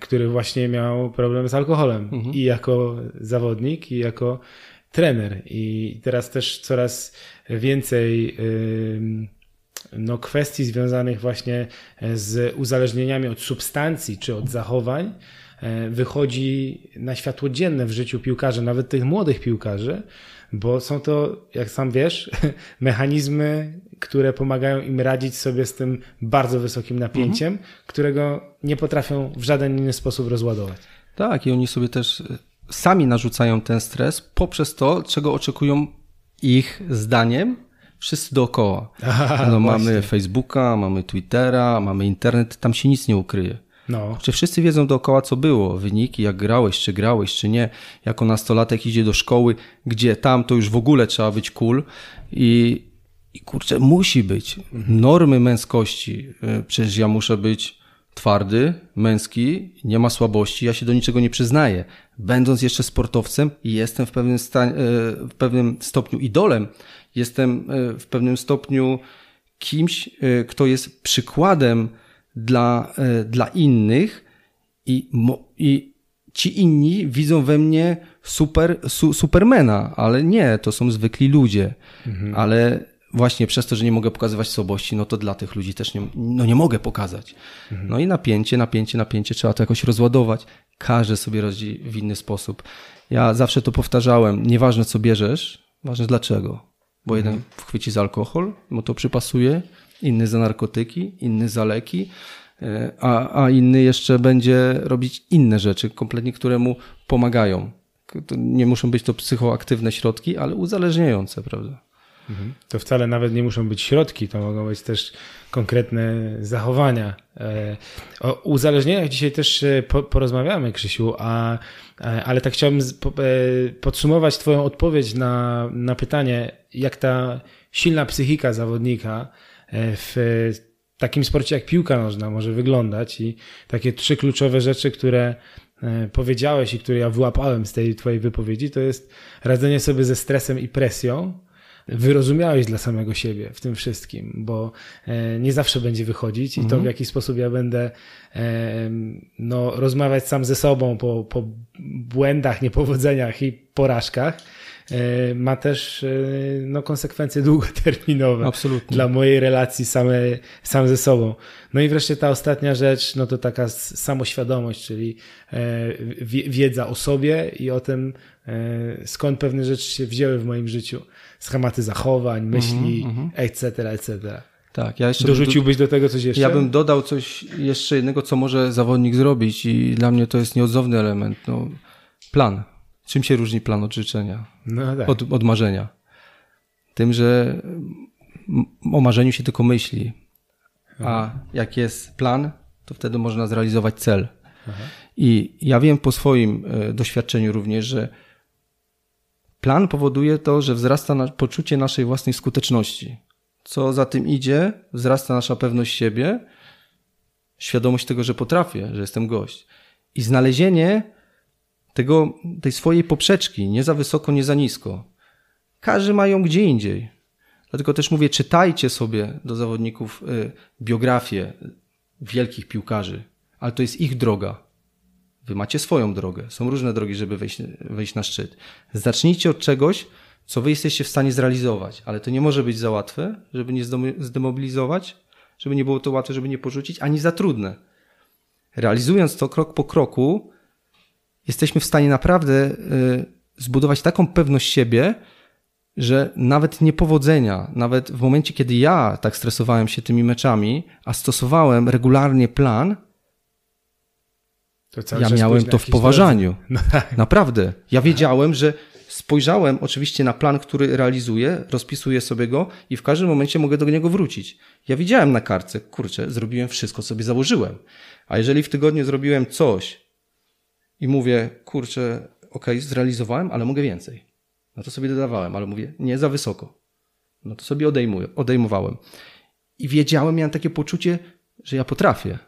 który właśnie miał problem z alkoholem mhm. i jako zawodnik, i jako trener. I teraz też coraz więcej no, kwestii związanych właśnie e, z uzależnieniami od substancji czy od zachowań e, wychodzi na światło dzienne w życiu piłkarzy, nawet tych młodych piłkarzy, bo są to, jak sam wiesz, mechanizmy, które pomagają im radzić sobie z tym bardzo wysokim napięciem, mhm. którego nie potrafią w żaden inny sposób rozładować. Tak, i oni sobie też sami narzucają ten stres poprzez to, czego oczekują ich zdaniem wszyscy dookoła. no, mamy Facebooka, mamy Twittera, mamy internet, tam się nic nie ukryje. No. Czy wszyscy wiedzą dookoła, co było, wyniki, jak grałeś, czy grałeś, czy nie. Jako nastolatek idzie do szkoły, gdzie tam to już w ogóle trzeba być cool i, i kurczę, musi być. Normy męskości. Y, przecież ja muszę być twardy, męski, nie ma słabości, ja się do niczego nie przyznaję będąc jeszcze sportowcem, jestem w pewnym, e, w pewnym stopniu idolem, jestem e, w pewnym stopniu kimś, e, kto jest przykładem dla, dla innych i, i ci inni widzą we mnie super, su, supermena, ale nie, to są zwykli ludzie, mhm. ale właśnie przez to, że nie mogę pokazywać słabości, no to dla tych ludzi też nie, no nie mogę pokazać. Mhm. No i napięcie, napięcie, napięcie, trzeba to jakoś rozładować. Każdy sobie rodzi w inny sposób. Ja zawsze to powtarzałem, nieważne co bierzesz, ważne dlaczego. Bo mhm. jeden mhm. chwyci za alkohol, mu to przypasuje, inny za narkotyki, inny za leki, e, a, a inny jeszcze będzie robić inne rzeczy, kompletnie, które mu pomagają. nie muszą być to psychoaktywne środki, ale uzależniające, prawda? Mhm. To wcale nawet nie muszą być środki, to mogą być też konkretne zachowania. E, o uzależnieniach dzisiaj też e, porozmawiamy, Krzysiu, a, e, ale tak chciałbym podsumować Twoją odpowiedź na, na pytanie, jak ta silna psychika zawodnika w takim sporcie jak piłka nożna może wyglądać i takie trzy kluczowe rzeczy, które powiedziałeś i które ja wyłapałem z tej Twojej wypowiedzi, to jest radzenie sobie ze stresem i presją wyrozumiałeś dla samego siebie w tym wszystkim, bo e, nie zawsze będzie wychodzić i to mhm. w jaki sposób ja będę e, no, rozmawiać sam ze sobą po, po błędach, niepowodzeniach i porażkach E, ma też e, no, konsekwencje długoterminowe Absolutnie. dla mojej relacji same, sam ze sobą. No i wreszcie ta ostatnia rzecz, no to taka samoświadomość, czyli e, wiedza o sobie i o tym, skąd pewne rzeczy się wzięły w moim życiu. Schematy zachowań, mhm, myśli, mm -hmm. etc., etc. Tak, ja jeszcze dorzuciłbyś do, do tego coś jeszcze? Ja bym dodał coś jeszcze jednego, co może zawodnik zrobić i dla mnie to jest nieodzowny element. No, plan Czym się różni plan od życzenia? No tak. od, od marzenia? Tym, że o marzeniu się tylko myśli, a mhm. jak jest plan, to wtedy można zrealizować cel. Mhm. I ja wiem po swoim e, doświadczeniu również, że plan powoduje to, że wzrasta poczucie naszej własnej skuteczności. Co za tym idzie, wzrasta nasza pewność siebie, świadomość tego, że potrafię, że jestem gość. I znalezienie tego, tej swojej poprzeczki, nie za wysoko, nie za nisko. Każdy ma ją gdzie indziej. Dlatego też mówię, czytajcie sobie do zawodników y, biografie wielkich piłkarzy, ale to jest ich droga. Wy macie swoją drogę. Są różne drogi, żeby wejść, wejść na szczyt. Zacznijcie od czegoś, co wy jesteście w stanie zrealizować, ale to nie może być za łatwe, żeby nie zdemobilizować, żeby nie było to łatwe, żeby nie porzucić, ani za trudne. Realizując to krok po kroku, jesteśmy w stanie naprawdę y, zbudować taką pewność siebie, że nawet niepowodzenia, nawet w momencie, kiedy ja tak stresowałem się tymi meczami, a stosowałem regularnie plan, ja miałem to w poważaniu. No tak. Naprawdę. Ja wiedziałem, że spojrzałem oczywiście na plan, który realizuję, rozpisuję sobie go i w każdym momencie mogę do niego wrócić. Ja widziałem na kartce, kurczę, zrobiłem wszystko, co sobie założyłem. A jeżeli w tygodniu zrobiłem coś, i mówię, kurczę, ok, zrealizowałem, ale mogę więcej. No to sobie dodawałem, ale mówię, nie za wysoko. No to sobie odejmuję, odejmowałem. I wiedziałem, miałem takie poczucie, że ja potrafię.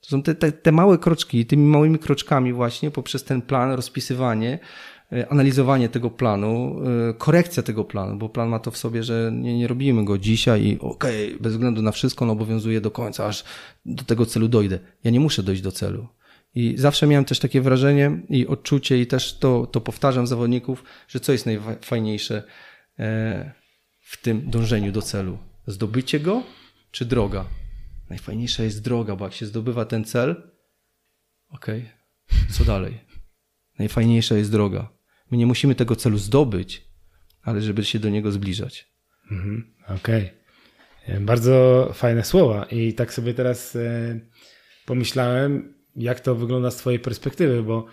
To są te, te, te małe kroczki, tymi małymi kroczkami właśnie poprzez ten plan, rozpisywanie, e, analizowanie tego planu, e, korekcja tego planu, bo plan ma to w sobie, że nie, nie robimy go dzisiaj i okej, okay, bez względu na wszystko on obowiązuje do końca, aż do tego celu dojdę. Ja nie muszę dojść do celu. I zawsze miałem też takie wrażenie i odczucie, i też to, to powtarzam zawodników, że co jest najfajniejsze e, w tym dążeniu do celu? Zdobycie go czy droga? Najfajniejsza jest droga, bo jak się zdobywa ten cel, okej, okay, co dalej? Najfajniejsza jest droga. My nie musimy tego celu zdobyć, ale żeby się do niego zbliżać. Mhm, Okej. Okay. E, bardzo fajne słowa. I tak sobie teraz e, pomyślałem, jak to wygląda z Twojej perspektywy, bo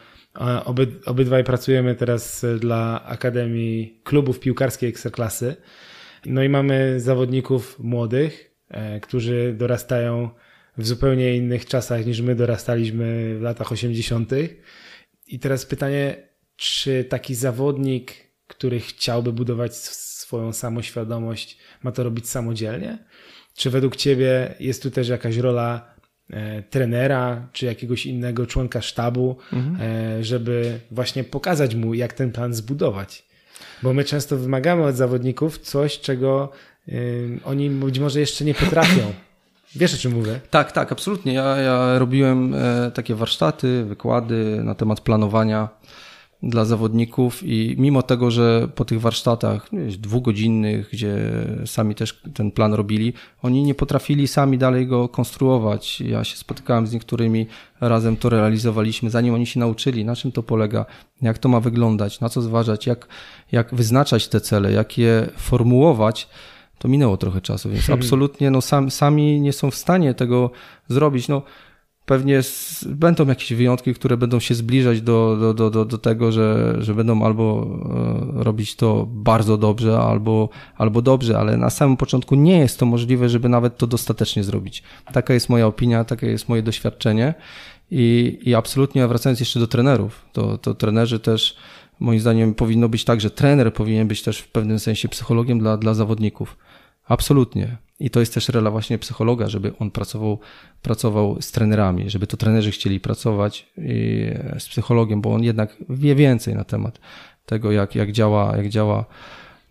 oby, obydwaj pracujemy teraz e, dla Akademii Klubów Piłkarskiej Ekstraklasy. No i mamy zawodników młodych, e, którzy dorastają w zupełnie innych czasach niż my dorastaliśmy w latach 80. I teraz pytanie, czy taki zawodnik, który chciałby budować swoją samoświadomość, ma to robić samodzielnie? Czy według Ciebie jest tu też jakaś rola E, trenera czy jakiegoś innego członka sztabu, mhm. E, żeby właśnie pokazać mu, jak ten plan zbudować. Bo my często wymagamy od zawodników coś, czego e, oni być może jeszcze nie potrafią. Wiesz o czym mówię? Tak, tak, absolutnie. Ja, ja robiłem takie warsztaty, wykłady na temat planowania dla zawodników i mimo tego, że po tych warsztatach wieś, dwugodzinnych, gdzie sami też ten plan robili, oni nie potrafili sami dalej go konstruować. Ja się spotykałem z niektórymi, razem to realizowaliśmy, zanim oni się nauczyli, na czym to polega, jak to ma wyglądać, na co zważać, jak, jak wyznaczać te cele, jak je formułować to minęło trochę czasu, więc mhm. absolutnie no, sam, sami nie są w stanie tego zrobić. No, pewnie będą jakieś wyjątki, które będą się zbliżać do, do, do, do, do tego, że, że będą albo e, robić to bardzo dobrze, albo, albo dobrze, ale na samym początku nie jest to możliwe, żeby nawet to dostatecznie zrobić. Taka jest moja opinia, takie jest moje doświadczenie. I, I absolutnie, wracając jeszcze do trenerów, to, to trenerzy też moim zdaniem powinno być tak, że trener powinien być też w pewnym sensie psychologiem dla, dla zawodników. Absolutnie. I to jest też rola właśnie psychologa, żeby on pracował, pracował z trenerami, żeby to trenerzy chcieli pracować e, z psychologiem, bo on jednak wie więcej na temat tego, jak, jak, działa, jak działa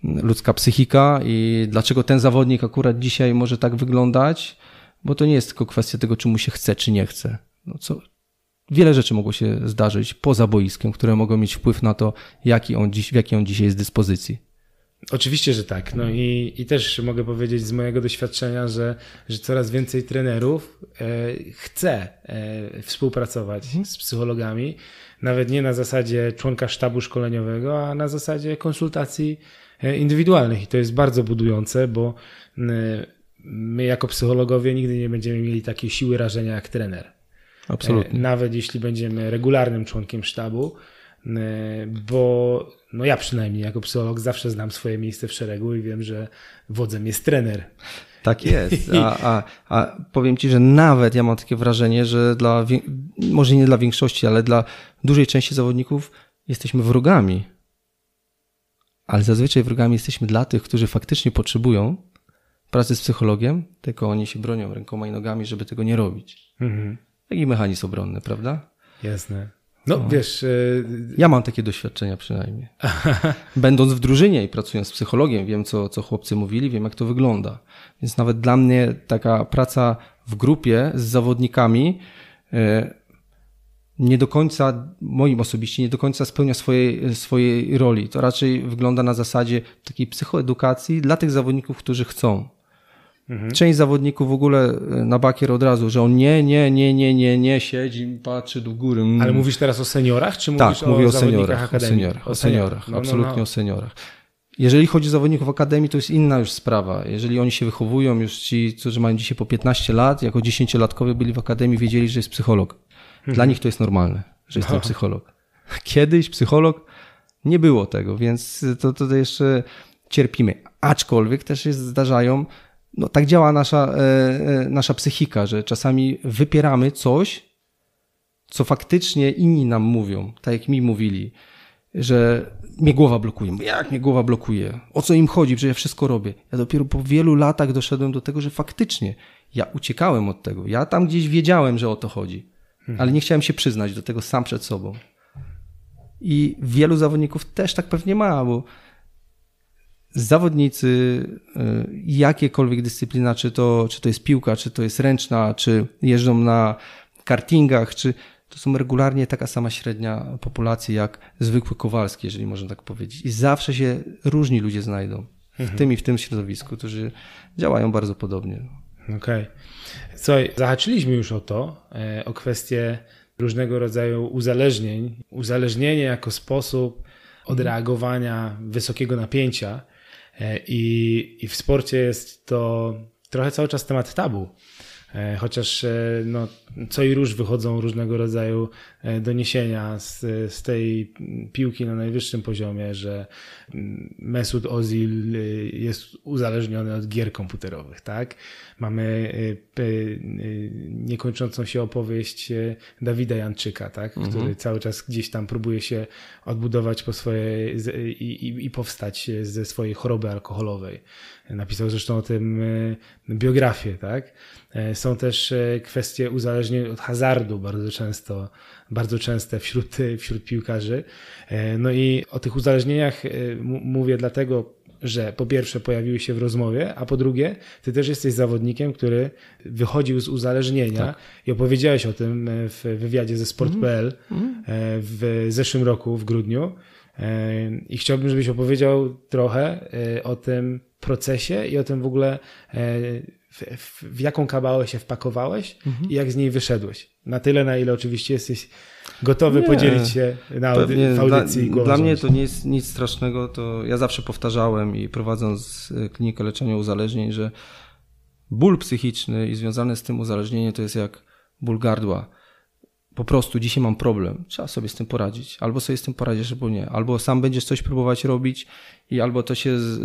ludzka psychika i dlaczego ten zawodnik akurat dzisiaj może tak wyglądać, bo to nie jest tylko kwestia tego, czy mu się chce, czy nie chce. No co, wiele rzeczy mogło się zdarzyć poza boiskiem, które mogą mieć wpływ na to, jaki on dziś, w jakiej on dzisiaj jest dyspozycji. Oczywiście, że tak. No i, i też mogę powiedzieć z mojego doświadczenia, że, że coraz więcej trenerów e, chce e, współpracować mhm. z psychologami, nawet nie na zasadzie członka sztabu szkoleniowego, a na zasadzie konsultacji e, indywidualnych. I to jest bardzo budujące, bo e, my jako psychologowie nigdy nie będziemy mieli takiej siły rażenia jak trener. E, Absolutnie. Nawet jeśli będziemy regularnym członkiem sztabu, E, bo no ja przynajmniej jako psycholog zawsze znam swoje miejsce w szeregu i wiem, że wodzem jest trener. Tak jest. A, a, a powiem Ci, że nawet ja mam takie wrażenie, że dla, może nie dla większości, ale dla dużej części zawodników jesteśmy wrogami. Ale zazwyczaj wrogami jesteśmy dla tych, którzy faktycznie potrzebują pracy z psychologiem, tylko oni się bronią rękoma i nogami, żeby tego nie robić. Mhm. Taki mechanizm obronny, prawda? Jasne. No, no, wiesz. E, ja mam takie doświadczenia przynajmniej. Będąc w drużynie i pracując z psychologiem, wiem, co, co chłopcy mówili, wiem, jak to wygląda. Więc nawet dla mnie taka praca w grupie z zawodnikami e, nie do końca, moim osobiście, nie do końca spełnia swojej, swojej roli. To raczej wygląda na zasadzie takiej psychoedukacji dla tych zawodników, którzy chcą. Mhm. Część zawodników w ogóle y, na bakier od razu, że on nie, nie, nie, nie, nie, nie siedzi, patrzy do góry. Mm. Ale mówisz teraz o seniorach, czy mówisz tak, o, mówię o seniorach, o seniorach, o seniorach, no, no, absolutnie no, no. o seniorach. Jeżeli chodzi o zawodników akademii, to jest inna już sprawa. Jeżeli oni się wychowują, już ci, którzy mają dzisiaj po 15 lat, jako 10-latkowie byli w akademii, wiedzieli, że jest psycholog. Mhm. Dla mhm. nich to jest normalne, że jest no. psycholog. Kiedyś psycholog nie było tego, więc to, tutaj jeszcze cierpimy. Aczkolwiek też jest, zdarzają no, tak działa nasza, e, e, nasza psychika, że czasami wypieramy coś, co faktycznie inni nam mówią, tak jak mi mówili, że mnie głowa blokuje. Jak mnie głowa blokuje? O co im chodzi? że ja wszystko robię. Ja dopiero po wielu latach doszedłem do tego, że faktycznie ja uciekałem od tego. Ja tam gdzieś wiedziałem, że o to chodzi, ale nie chciałem się przyznać do tego sam przed sobą. I wielu zawodników też tak pewnie ma, bo zawodnicy y, jakiekolwiek dyscyplina, czy to, czy to jest piłka, czy to jest ręczna, czy jeżdżą na kartingach, czy to są regularnie taka sama średnia populacji jak zwykły Kowalski, jeżeli można tak powiedzieć. I zawsze się różni ludzie znajdą w mhm. tym i w tym środowisku, którzy działają bardzo podobnie. Okej. Okay. Słuchaj, zahaczyliśmy już o to, e, o kwestię różnego rodzaju uzależnień. Uzależnienie jako sposób mhm. odreagowania wysokiego napięcia. E, I, I w sporcie jest to trochę cały czas temat tabu. E, chociaż e, no, co i róż wychodzą różnego rodzaju E, doniesienia z, z tej piłki na najwyższym poziomie, że Mesut Ozil e, jest uzależniony od gier komputerowych, tak? Mamy e, niekończącą się opowieść Dawida Janczyka, tak? Mhm. Który cały czas gdzieś tam próbuje się odbudować po swojej i, i, i powstać ze swojej choroby alkoholowej. Napisał zresztą o tym biografię, tak? Są też kwestie uzależnień od hazardu bardzo często bardzo częste wśród, wśród piłkarzy. E, no i o tych uzależnieniach e, mówię dlatego, że po pierwsze pojawiły się w rozmowie, a po drugie, ty też jesteś zawodnikiem, który wychodził z uzależnienia tak. i opowiedziałeś o tym e, w wywiadzie ze mhm. sport.pl mhm. w zeszłym roku, w grudniu. I chciałbym, żebyś opowiedział trochę o tym procesie i o tym w ogóle w, w, jaką kabałę się wpakowałeś mhm. i jak z niej wyszedłeś. Na tyle, na ile oczywiście jesteś gotowy nie, podzielić się na audy- w audycji. Dla, dla mnie to nie jest nic strasznego. To ja zawsze powtarzałem i prowadząc y, klinikę leczenia uzależnień, że ból psychiczny i związane z tym uzależnienie to jest jak ból gardła po prostu dzisiaj mam problem, trzeba sobie z tym poradzić. Albo sobie z tym poradzisz, albo nie. Albo sam będziesz coś próbować robić i albo to się z,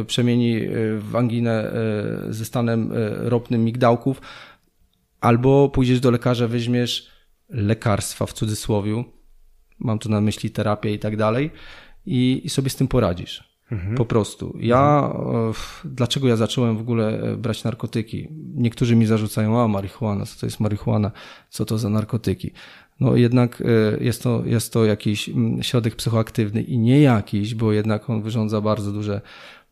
y, przemieni e, w anginę y, ze stanem y, ropnym migdałków, albo pójdziesz do lekarza, weźmiesz lekarstwa w cudzysłowie, mam tu na myśli terapię i tak dalej, i, i sobie z tym poradzisz. Mhm. Po prostu. Ja, e, dlaczego ja zacząłem w ogóle e, brać narkotyki? Niektórzy mi zarzucają, a marihuana, co to jest marihuana, co to za narkotyki? No jednak e, jest to, jest to jakiś mm, środek psychoaktywny i nie jakiś, bo jednak on wyrządza bardzo duże,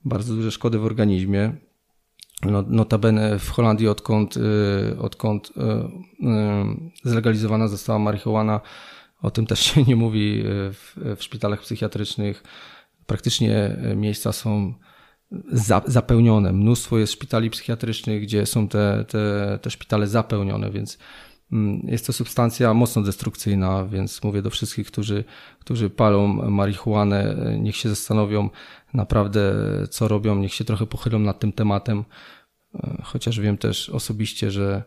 bardzo duże szkody w organizmie. No, notabene w Holandii, odkąd, odkąd zlegalizowana została marihuana, o tym też się nie mówi w, w szpitalach psychiatrycznych praktycznie e, miejsca są e, zapełnione. Mnóstwo jest szpitali psychiatrycznych, gdzie są te, te, te szpitale zapełnione, więc mm, jest to substancja mocno destrukcyjna, więc mówię do wszystkich, którzy, którzy palą marihuanę, e, niech się zastanowią naprawdę, co robią, niech się trochę pochylą nad tym tematem. Chociaż wiem też osobiście, że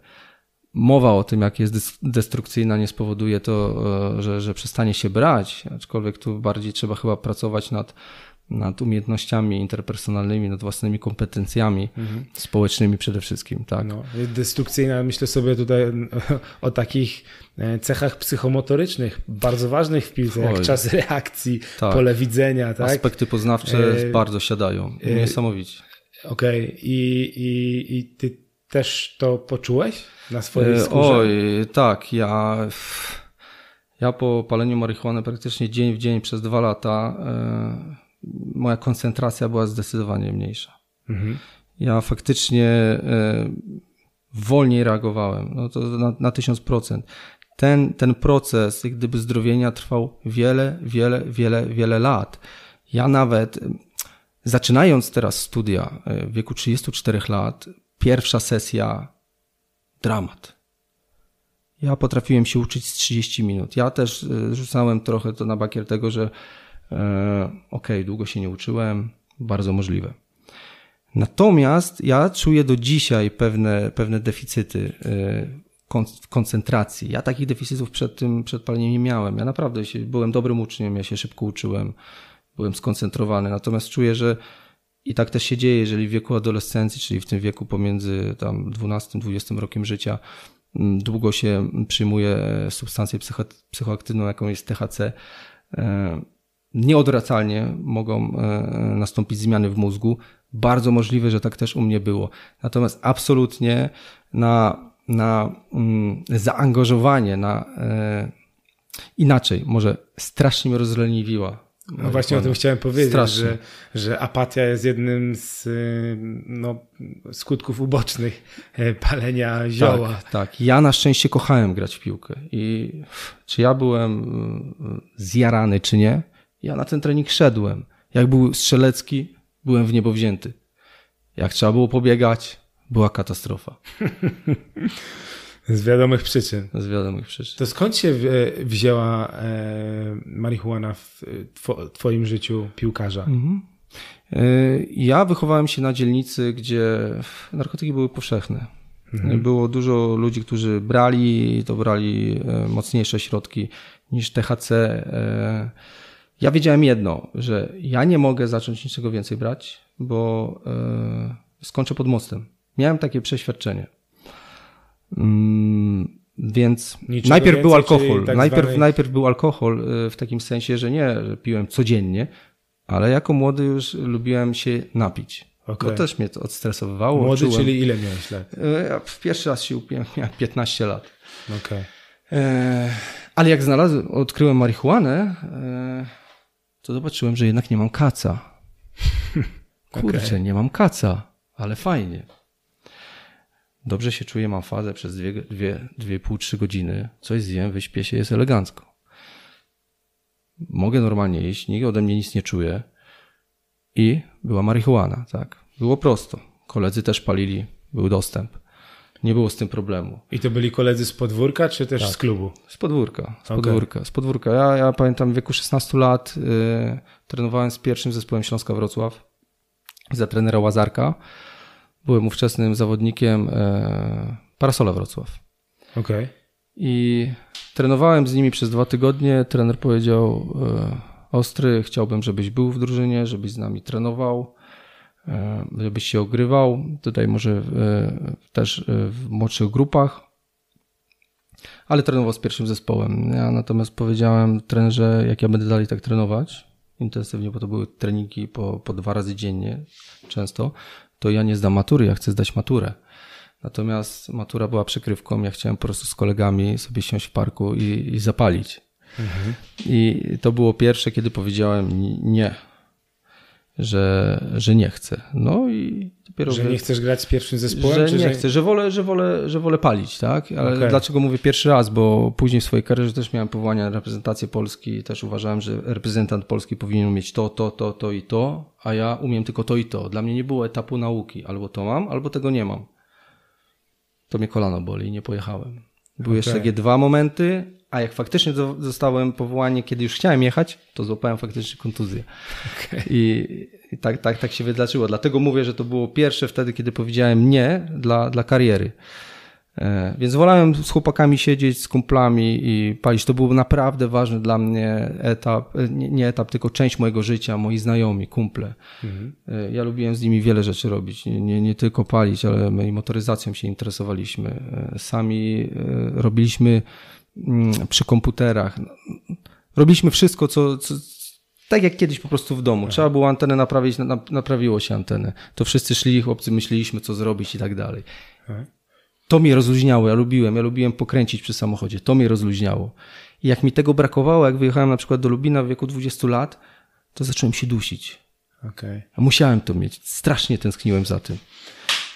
mowa o tym, jak jest destrukcyjna, nie spowoduje to, e, że, że przestanie się brać, aczkolwiek tu bardziej trzeba chyba pracować nad, nad umiejętnościami interpersonalnymi, nad własnymi kompetencjami mhm. społecznymi przede wszystkim. Tak. No, destrukcyjna, myślę sobie tutaj o takich e, cechach psychomotorycznych, bardzo ważnych w piłce, jak czas reakcji, tak. pole widzenia. Tak? Aspekty poznawcze e... bardzo siadają, e, niesamowicie. Okej, okay. I, i, i ty też to poczułeś na swojej e, skórze? Oj, tak. Ja, ja po paleniu marihuany praktycznie dzień w dzień przez dwa lata e, moja koncentracja była zdecydowanie mniejsza. Mhm. Ja faktycznie e, wolniej reagowałem, no to na, tysiąc procent. Ten, ten proces, jak gdyby zdrowienia trwał wiele, wiele, wiele, wiele lat. Ja nawet zaczynając teraz studia w wieku 34 lat, Pierwsza sesja dramat. Ja potrafiłem się uczyć z 30 minut. Ja też e, rzucałem trochę to na bakier tego, że e, okej, okay, długo się nie uczyłem, bardzo możliwe. Natomiast ja czuję do dzisiaj pewne, pewne deficyty w e, koncentracji. Ja takich deficytów przed tym, przed paleniem nie miałem. Ja naprawdę się, byłem dobrym uczniem, ja się szybko uczyłem, byłem skoncentrowany. Natomiast czuję, że i tak też się dzieje, jeżeli w wieku adolescencji, czyli w tym wieku pomiędzy tam 12-20 rokiem życia, mm, długo się przyjmuje substancję psycho psychoaktywną, jaką jest THC, e, nieodwracalnie mogą e, nastąpić zmiany w mózgu. Bardzo możliwe, że tak też u mnie było. Natomiast absolutnie na, na mm, zaangażowanie, na e, inaczej, może strasznie mnie rozleniwiła no właśnie o tym chciałem powiedzieć, że, że apatia jest jednym z y, no, skutków ubocznych e, palenia zioła. Tak, tak, ja na szczęście kochałem grać w piłkę i czy ja byłem y, zjarany czy nie, ja na ten trening szedłem. Jak był strzelecki, byłem w niebo wzięty. Jak trzeba było pobiegać, była katastrofa. Z wiadomych przyczyn. Z wiadomych przyczyn. To skąd się e, wzięła e, marihuana e, w twoim życiu piłkarza? Mhm. Ja wychowałem się na dzielnicy, gdzie narkotyki były powszechne. Mhm. Było dużo ludzi, którzy brali, to brali mocniejsze środki niż THC. Ja wiedziałem jedno, że ja nie mogę zacząć niczego więcej brać, bo skończę pod mostem. Miałem takie przeświadczenie. Mm, więc Niczego najpierw był alkohol. Tak najpierw, zwanej... najpierw był alkohol e, w takim sensie, że nie że piłem codziennie, ale jako młody już lubiłem się napić. Okay. To też mnie to odstresowywało. Młody, czułem. czyli ile miałeś lat? E, ja pierwszy raz się upiłem, miałem 15 lat. Okay. E, ale jak znalazłem, odkryłem marihuanę, to zobaczyłem, że jednak nie mam kaca. Kurczę, okay. nie mam kaca, ale fajnie. Dobrze się czuję, mam fazę przez 2,5-3 godziny, coś zjem, wyśpię się, jest elegancko. Mogę normalnie iść, nikt ode mnie nic nie czuje. I była marihuana, tak. Było prosto. Koledzy też palili, był dostęp. Nie było z tym problemu. I to byli koledzy z podwórka, czy też tak. z klubu? Z podwórka, z podwórka. Z podwórka. Ja, ja pamiętam w wieku 16 lat yy, trenowałem z pierwszym zespołem Śląska Wrocław za trenera Łazarka Byłem ówczesnym zawodnikiem e, Parasola Wrocław. Okej. Okay. I trenowałem z nimi przez dwa tygodnie. Trener powiedział: e, Ostry, chciałbym, żebyś był w drużynie, żebyś z nami trenował, e, żebyś się ogrywał. Tutaj może też w młodszych grupach, ale trenował z pierwszym zespołem. Ja natomiast powiedziałem trenerze, jak ja będę dalej tak trenować intensywnie, bo to były treningi po, po dwa razy dziennie często, to ja nie zdam matury, ja chcę zdać maturę. Natomiast matura była przykrywką, ja chciałem po prostu z kolegami sobie siąść w parku i, i zapalić. Mhm. I to było pierwsze, kiedy powiedziałem nie, że, że nie chcę. No i dopiero. Że nie chcesz grać z pierwszym zespołem? Że nie że... chcę, że wolę, że, wolę, że wolę palić, tak? Ale okay. dlaczego mówię pierwszy raz? Bo później w swojej karierze też miałem powołania na reprezentację Polski. Też uważałem, że reprezentant Polski powinien umieć to, to, to, to i to, a ja umiem tylko to i to. Dla mnie nie było etapu nauki. Albo to mam, albo tego nie mam. To mnie kolano boli i nie pojechałem. Były okay. jeszcze takie dwa momenty, a jak faktycznie zostałem powołany, kiedy już chciałem jechać, to złapałem faktycznie kontuzję. Okay. I, I, tak, tak, tak się wydarzyło. Dlatego mówię, że to było pierwsze wtedy, kiedy powiedziałem nie dla, dla kariery. E, więc wolałem z chłopakami siedzieć, z kumplami i palić. To był naprawdę ważny dla mnie etap, e, nie, etap, tylko część mojego życia, moi znajomi, kumple. Mhm. E, ja lubiłem z nimi wiele rzeczy robić, nie, nie tylko palić, ale my motoryzacją się interesowaliśmy. Sami robiliśmy Mm, przy komputerach. Robiliśmy wszystko, co, co tak jak kiedyś po prostu w domu. Tak. Trzeba było antenę naprawić, na, naprawiło się antenę. To wszyscy szli, chłopcy myśleliśmy, co zrobić i tak dalej. Tak. To mnie rozluźniało, ja lubiłem, ja lubiłem pokręcić przy samochodzie. To mnie rozluźniało. I jak mi tego brakowało, jak wyjechałem na przykład do Lubina w wieku 20 lat, to zacząłem się dusić. Okay. Musiałem to mieć. Strasznie tęskniłem za tym.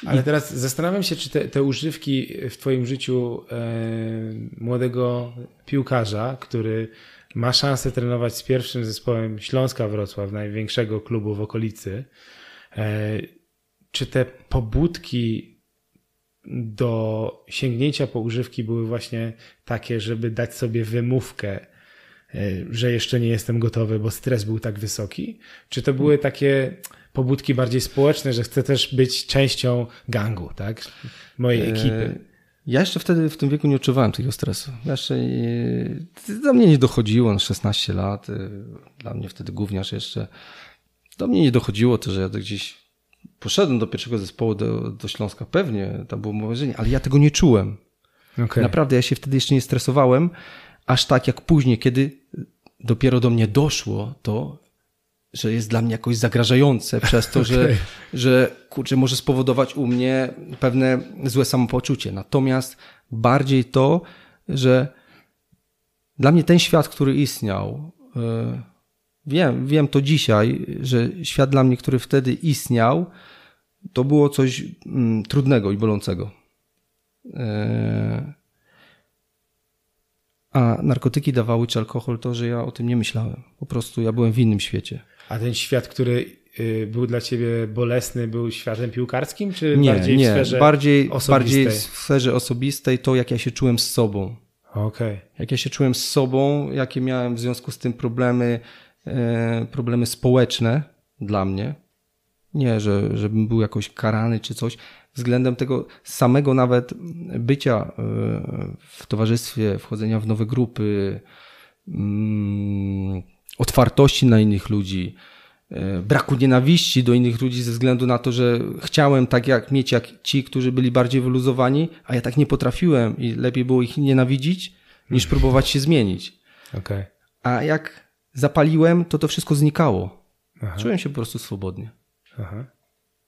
Ale teraz zastanawiam się, czy te, te używki w Twoim życiu e, młodego piłkarza, który ma szansę trenować z pierwszym zespołem Śląska Wrocław, największego klubu w okolicy, e, czy te pobudki do sięgnięcia po używki były właśnie takie, żeby dać sobie wymówkę, e, że jeszcze nie jestem gotowy, bo stres był tak wysoki? Czy to były takie pobudki bardziej społeczne, że chcę też być częścią gangu, tak? Mojej e, ekipy. Ja jeszcze wtedy w tym wieku nie odczuwałem takiego stresu. Jeszcze e, do mnie nie dochodziło, na 16 lat, e, dla mnie wtedy gówniarz jeszcze. Do mnie nie dochodziło to, że ja gdzieś poszedłem do pierwszego zespołu do, do Śląska, pewnie, tam było moje ale ja tego nie czułem. Okay. Naprawdę, ja się wtedy jeszcze nie stresowałem, aż tak jak później, kiedy dopiero do mnie doszło to, że jest dla mnie jakoś zagrażające przez to, okay. że, że kurczę, może spowodować u mnie pewne złe samopoczucie. Natomiast bardziej to, że dla mnie ten świat, który istniał, e, wiem, wiem to dzisiaj, że świat dla mnie, który wtedy istniał, to było coś mm, trudnego i bolącego. E, a narkotyki dawały czy alkohol to, że ja o tym nie myślałem. Po prostu ja byłem w innym świecie. A ten świat, który y, był dla ciebie bolesny, był światem piłkarskim, czy nie, bardziej nie, w sferze bardziej, osobistej? Bardziej w sferze osobistej to, jak ja się czułem z sobą. Okay. Jak ja się czułem z sobą, jakie miałem w związku z tym problemy, e, problemy społeczne dla mnie. Nie, że, żebym był jakoś karany czy coś. Względem tego samego nawet bycia e, w towarzystwie, wchodzenia w nowe grupy, mm, otwartości na innych ludzi, e, braku nienawiści do innych ludzi ze względu na to, że chciałem tak jak mieć jak ci, którzy byli bardziej wyluzowani, a ja tak nie potrafiłem i lepiej było ich nienawidzić niż mhm. próbować się zmienić. Okay. A jak zapaliłem, to to wszystko znikało. Aha. Czułem się po prostu swobodnie. Aha.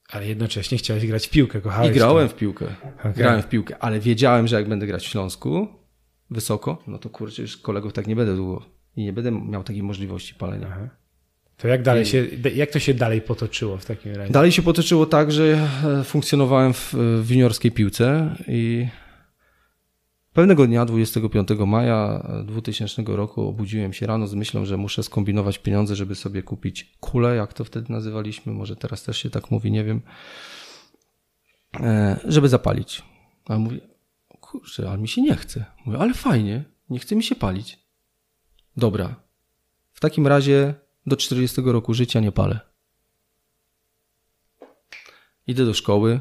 Ale jednocześnie chciałeś grać w piłkę, kochałeś. I grałem to. w piłkę. Okay. Grałem w piłkę, ale wiedziałem, że jak będę grać w Śląsku wysoko, no to kurczę, już kolegów tak nie będę długo i nie będę miał takiej możliwości palenia. Aha. To jak dalej się, jak to się dalej potoczyło w takim razie? Dalej się potoczyło tak, że e, funkcjonowałem w, e, w juniorskiej piłce i pewnego dnia, 25 maja 2000 e, roku, obudziłem się rano z myślą, że muszę skombinować pieniądze, żeby sobie kupić kulę, jak to wtedy nazywaliśmy, może teraz też się tak mówi, nie wiem, żeby zapalić. A mówię, kurczę, ale mi się nie chce. Mówię, ale fajnie, nie chce mi się palić. Dobra. W takim razie do 40 roku życia nie palę. Idę do szkoły.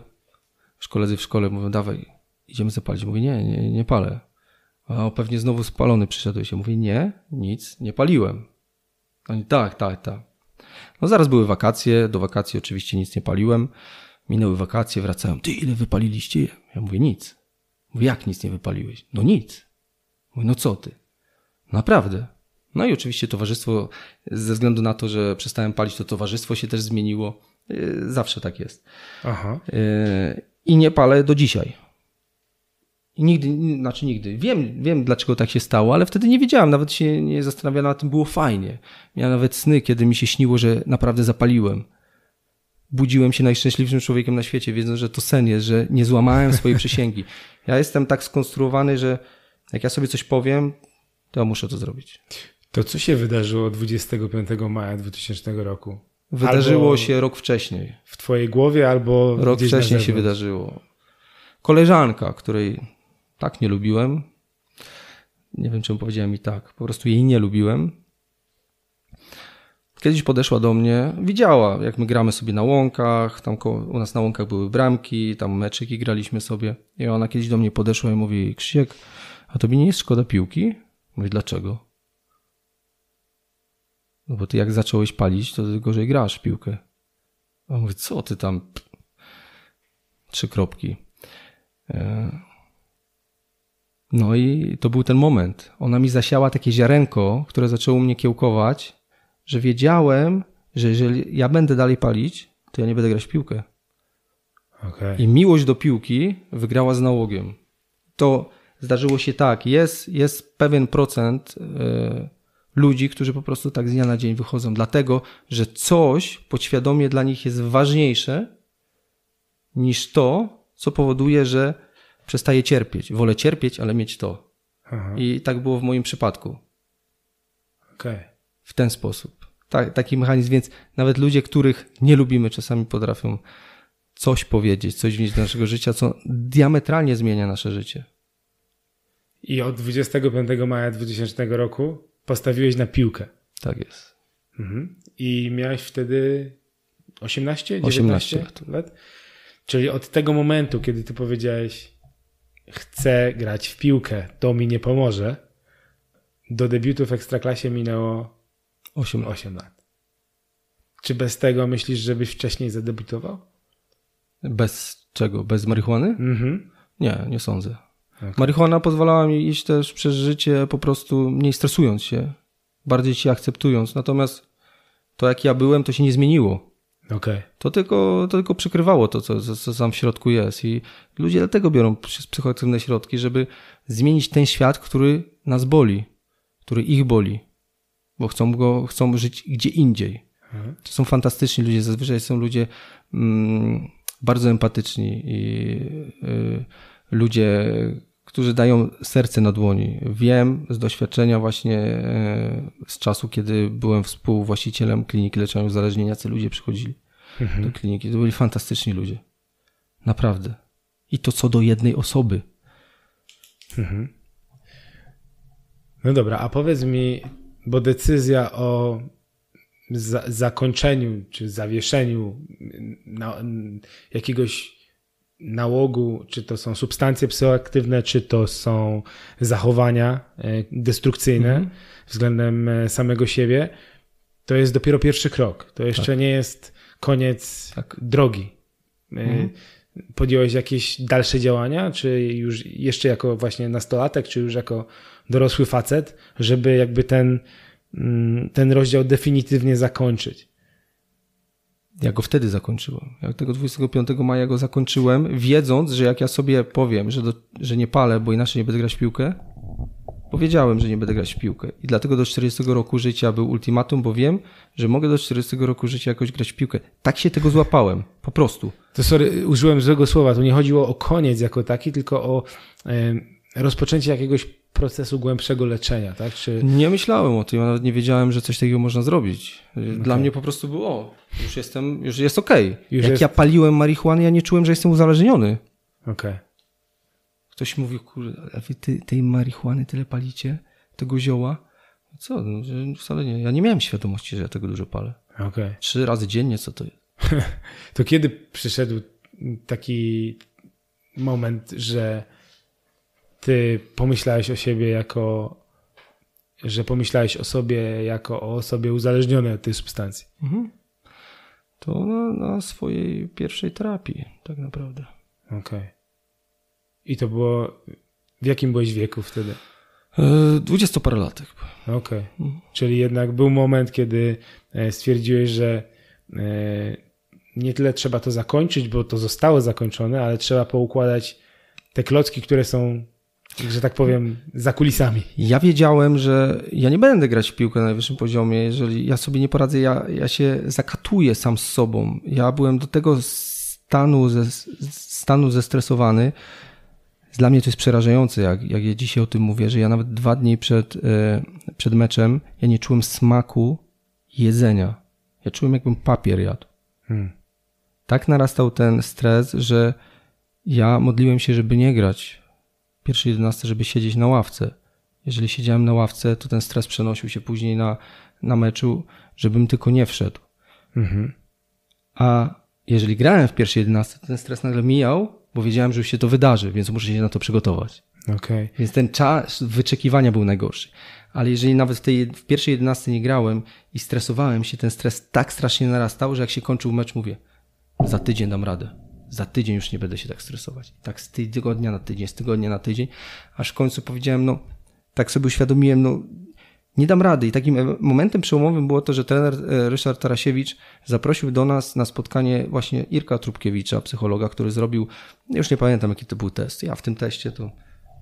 koledzy w szkole mówią, dawaj, idziemy zapalić. Mówię, nie, nie, nie palę. A pewnie znowu spalony przyszedłeś. Ja mówię, nie, nic, nie paliłem. Oni, tak, tak, tak. No zaraz były wakacje, do wakacji oczywiście nic nie paliłem. Minęły wakacje, wracałem, ty ile wypaliliście? Ja mówię, nic. Mówi, jak nic nie wypaliłeś? No nic. Mówię, no co ty? Naprawdę. No i oczywiście towarzystwo, ze względu na to, że przestałem palić, to towarzystwo się też zmieniło. Y, zawsze tak jest. Aha. Y, I nie palę do dzisiaj. I nigdy, znaczy nigdy. Wiem, wiem, dlaczego tak się stało, ale wtedy nie wiedziałem, nawet się nie zastanawiałem na tym, było fajnie. Miałem nawet sny, kiedy mi się śniło, że naprawdę zapaliłem. Budziłem się najszczęśliwszym człowiekiem na świecie, wiedząc, że to sen jest, że nie złamałem swojej przysięgi. Ja jestem tak skonstruowany, że jak ja sobie coś powiem, to muszę to zrobić. To co się wydarzyło 25 maja 2000 roku? Wydarzyło albo się rok wcześniej. W twojej głowie albo Rok wcześniej się wydarzyło. Koleżanka, której tak nie lubiłem, nie wiem czemu powiedziała mi tak, po prostu jej nie lubiłem. Kiedyś podeszła do mnie, widziała jak my gramy sobie na łąkach, tam u nas na łąkach były bramki, tam meczyki graliśmy sobie i ona kiedyś do mnie podeszła i mówi Krzysiek, a tobie nie jest szkoda piłki? Mówię, dlaczego? No bo ty jak zacząłeś palić, to ty gorzej grasz w piłkę. A on mówi, co ty tam? Trzy kropki. E, no i to był ten moment. Ona mi zasiała takie ziarenko, które zaczęło mnie kiełkować, że wiedziałem, że jeżeli ja będę dalej palić, to ja nie będę grać w piłkę. Okay. I miłość do piłki wygrała z nałogiem. To zdarzyło się tak, jest, jest pewien procent e, ludzi, którzy po prostu tak z dnia na dzień wychodzą, dlatego że coś podświadomie dla nich jest ważniejsze niż to, co powoduje, że przestaje cierpieć. Wolę cierpieć, ale mieć to. Aha. I tak było w moim przypadku. Okay. W ten sposób. Ta, taki mechanizm, więc nawet ludzie, których nie lubimy, czasami potrafią coś powiedzieć, coś wnieść do naszego życia, co diametralnie zmienia nasze życie. I od 25 maja 2000 roku postawiłeś na piłkę. Tak jest. Mhm. I miałeś wtedy 18, 19 18 lat. lat. Czyli od tego momentu, kiedy ty powiedziałeś, chcę grać w piłkę, to mi nie pomoże, do debiutu w ekstraklasie minęło 8 lat. 8 lat. Czy bez tego myślisz, żebyś wcześniej zadebiutował? Bez czego? Bez marihuany? Mhm. Nie, nie sądzę. Okay. Marihuana pozwalała mi iść też przez życie po prostu mniej stresując się, bardziej się akceptując. Natomiast to, jak ja byłem, to się nie zmieniło. Okay. To, tylko, to tylko przykrywało to, co, co, co tam w środku jest. I ludzie dlatego biorą psychoaktywne środki, żeby zmienić ten świat, który nas boli, który ich boli, bo chcą, go, chcą żyć gdzie indziej. Mhm. To są fantastyczni ludzie, zazwyczaj są ludzie mm, bardzo empatyczni i. Yy, ludzie, którzy dają serce na dłoni. Wiem z doświadczenia właśnie e, z czasu, kiedy byłem współwłaścicielem kliniki leczenia uzależnienia, co ludzie przychodzili mhm. do kliniki. To byli fantastyczni ludzie. Naprawdę. I to co do jednej osoby. Mhm. No dobra, a powiedz mi, bo decyzja o za zakończeniu czy zawieszeniu na, jakiegoś nałogu, czy to są substancje psychoaktywne, czy to są zachowania e, destrukcyjne mhm. względem e, samego siebie, to jest dopiero pierwszy krok. To jeszcze tak. nie jest koniec tak. drogi. E, mhm. Podjąłeś jakieś dalsze działania, czy już jeszcze jako właśnie nastolatek, czy już jako dorosły facet, żeby jakby ten, mm, ten rozdział definitywnie zakończyć? Ja go wtedy zakończyłem. Ja tego 25 maja go zakończyłem, wiedząc, że jak ja sobie powiem, że, do, że nie palę, bo inaczej nie będę grać w piłkę, powiedziałem, że nie będę grać w piłkę. I dlatego do 40 roku życia był ultimatum, bo wiem, że mogę do 40 roku życia jakoś grać w piłkę. Tak się tego złapałem, po prostu. To sorry, użyłem złego słowa. Tu nie chodziło o koniec jako taki, tylko o. Yy rozpoczęcie jakiegoś procesu głębszego leczenia, tak? Czy... Nie myślałem o tym, ja nawet nie wiedziałem, że coś takiego można zrobić. Dla mnie po prostu było, już jestem, już jest okej. Okay. Jak jest... ja paliłem marihuanę, ja nie czułem, że jestem uzależniony. Okej. Okay. Ktoś mówił, kurde, wy ty, tej marihuany tyle palicie, tego zioła? Co, no, wcale nie, ja nie miałem świadomości, że ja tego dużo palę. Okay. Trzy razy dziennie, co to jest? to kiedy przyszedł taki moment, że ty pomyślałeś o siebie jako, że pomyślałeś o sobie jako o osobie uzależnionej od tej substancji? Mhm. To na, na, swojej pierwszej terapii, tak naprawdę. Okej. Okay. I to było. W jakim byłeś wieku wtedy? E, Dwudziestoparolatek. Okej. Okay. Mhm. Czyli jednak był moment, kiedy e, stwierdziłeś, że e, nie tyle trzeba to zakończyć, bo to zostało zakończone, ale trzeba poukładać te klocki, które są że tak powiem, za kulisami. Ja wiedziałem, że ja nie będę grać w piłkę na najwyższym poziomie, jeżeli ja sobie nie poradzę, ja, ja się zakatuję sam z sobą. Ja byłem do tego stanu, ze, stanu zestresowany. Dla mnie to jest przerażające, jak, jak ja dzisiaj o tym mówię, że ja nawet dwa dni przed, e, przed meczem ja nie czułem smaku jedzenia. Ja czułem, jakbym papier jadł. Hmm. Tak narastał ten stres, że ja modliłem się, żeby nie grać pierwszej jedenastce, żeby siedzieć na ławce. Jeżeli siedziałem na ławce, to ten stres przenosił się później na, na meczu, żebym tylko nie wszedł. Mhm. A jeżeli grałem w pierwszej jedenastce, to ten stres nagle mijał, bo wiedziałem, że już się to wydarzy, więc muszę się na to przygotować. Okay. Więc ten czas wyczekiwania był najgorszy. Ale jeżeli nawet w, tej, w pierwszej nie grałem i stresowałem się, ten stres tak strasznie narastał, że jak się kończył mecz, mówię, za tydzień dam radę za tydzień już nie będę się tak stresować. Tak z tygodnia na tydzień, z tygodnia na tydzień, aż w końcu powiedziałem, no tak sobie uświadomiłem, no nie dam rady. I takim e, momentem przełomowym było to, że trener e, Ryszard Tarasiewicz zaprosił do nas na spotkanie właśnie Irka Trubkiewicza, psychologa, który zrobił, już nie pamiętam jaki to był test. Ja w tym teście to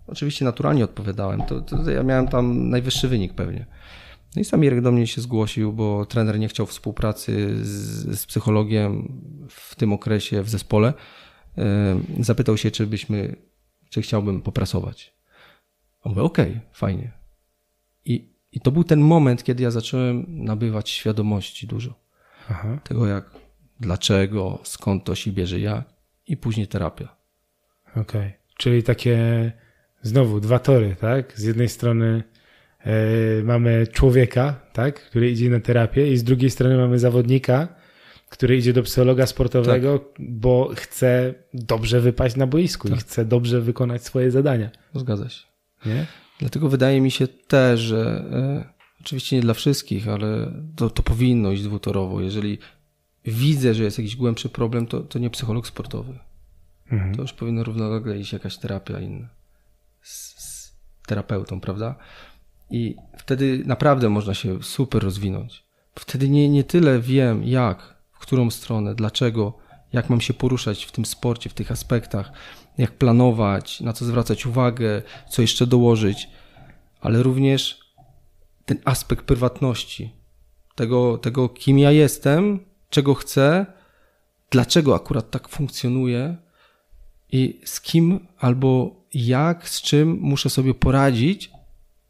oczywiście naturalnie odpowiadałem. To, to ja miałem tam najwyższy wynik pewnie. No i sam Irek do mnie się zgłosił, bo trener nie chciał współpracy z, z psychologiem w tym okresie w zespole. Zapytał się, czy byśmy, czy chciałbym popracować. On mówię, okej, okay, fajnie. I, I to był ten moment, kiedy ja zacząłem nabywać świadomości dużo. Aha. Tego jak, dlaczego, skąd to się bierze, jak i później terapia. Okej, okay. czyli takie znowu dwa tory, tak? Z jednej strony E, mamy człowieka, tak, który idzie na terapię i z drugiej strony mamy zawodnika, który idzie do psychologa sportowego, tak. bo chce dobrze wypaść na boisku tak. i chce dobrze wykonać swoje zadania. Zgadza się. Nie? Dlatego wydaje mi się też, że e, oczywiście nie dla wszystkich, ale to, to powinno iść dwutorowo. Jeżeli widzę, że jest jakiś głębszy problem, to, to nie psycholog sportowy. Mhm. To już powinno równolegle iść jakaś terapia inna z, z terapeutą, prawda? I wtedy naprawdę można się super rozwinąć. Wtedy nie, nie tyle wiem jak, w którą stronę, dlaczego, jak mam się poruszać w tym sporcie, w tych aspektach, jak planować, na co zwracać uwagę, co jeszcze dołożyć, ale również ten aspekt prywatności, tego, tego kim ja jestem, czego chcę, dlaczego akurat tak funkcjonuję i z kim albo jak, z czym muszę sobie poradzić,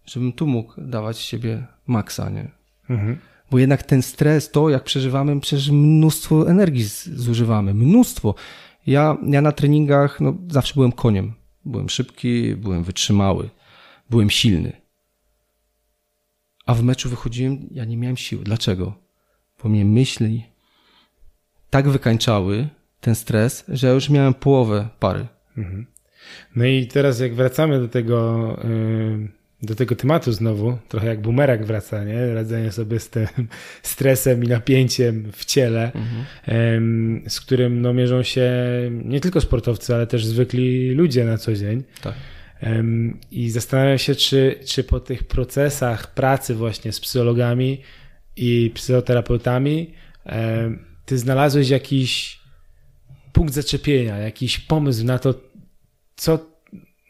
żebym tu mógł dawać siebie maksa, nie? Mhm. Bo jednak ten stres, to jak przeżywamy, przecież mnóstwo energii zużywamy, mnóstwo. Ja, ja na treningach no, zawsze byłem koniem. Byłem szybki, byłem wytrzymały, byłem silny. A w meczu wychodziłem, ja nie miałem siły. Dlaczego? Bo mnie myśli tak wykańczały ten stres, że ja już miałem połowę pary. Mhm. No i teraz jak wracamy do tego... Yy do tego tematu znowu, trochę jak bumerang wraca, nie? Radzenie sobie z tym stresem i napięciem w ciele, mhm. z którym no, mierzą się nie tylko sportowcy, ale też zwykli ludzie na co dzień. Tak. I zastanawiam się, czy, czy po tych procesach pracy właśnie z psychologami i psychoterapeutami ty znalazłeś jakiś punkt zaczepienia, jakiś pomysł na to, co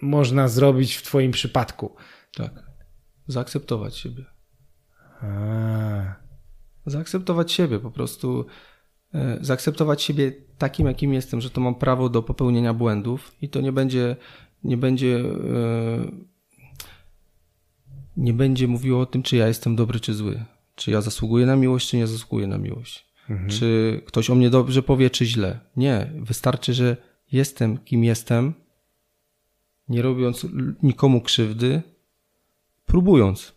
można zrobić w twoim przypadku. Tak. Zaakceptować siebie. A. Zaakceptować siebie, po prostu e, zaakceptować siebie takim, jakim jestem, że to mam prawo do popełnienia błędów i to nie będzie, nie będzie, e, nie będzie mówiło o tym, czy ja jestem dobry, czy zły, czy ja zasługuję na miłość, czy nie zasługuję na miłość, mhm. czy ktoś o mnie dobrze powie, czy źle. Nie, wystarczy, że jestem kim jestem, nie robiąc nikomu krzywdy, próbując.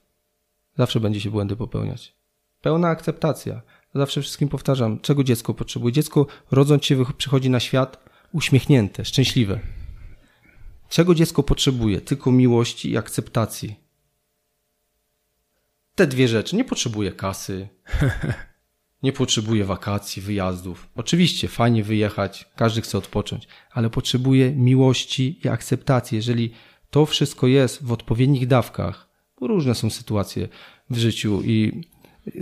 Zawsze będzie się błędy popełniać. Pełna akceptacja. Zawsze wszystkim powtarzam, czego dziecko potrzebuje. Dziecko rodząc się przychodzi na świat uśmiechnięte, szczęśliwe. Czego dziecko potrzebuje? Tylko miłości i akceptacji. Te dwie rzeczy. Nie potrzebuje kasy, nie potrzebuje wakacji, wyjazdów. Oczywiście fajnie wyjechać, każdy chce odpocząć, ale potrzebuje miłości i akceptacji. Jeżeli to wszystko jest w odpowiednich dawkach, różne są sytuacje w życiu i yy,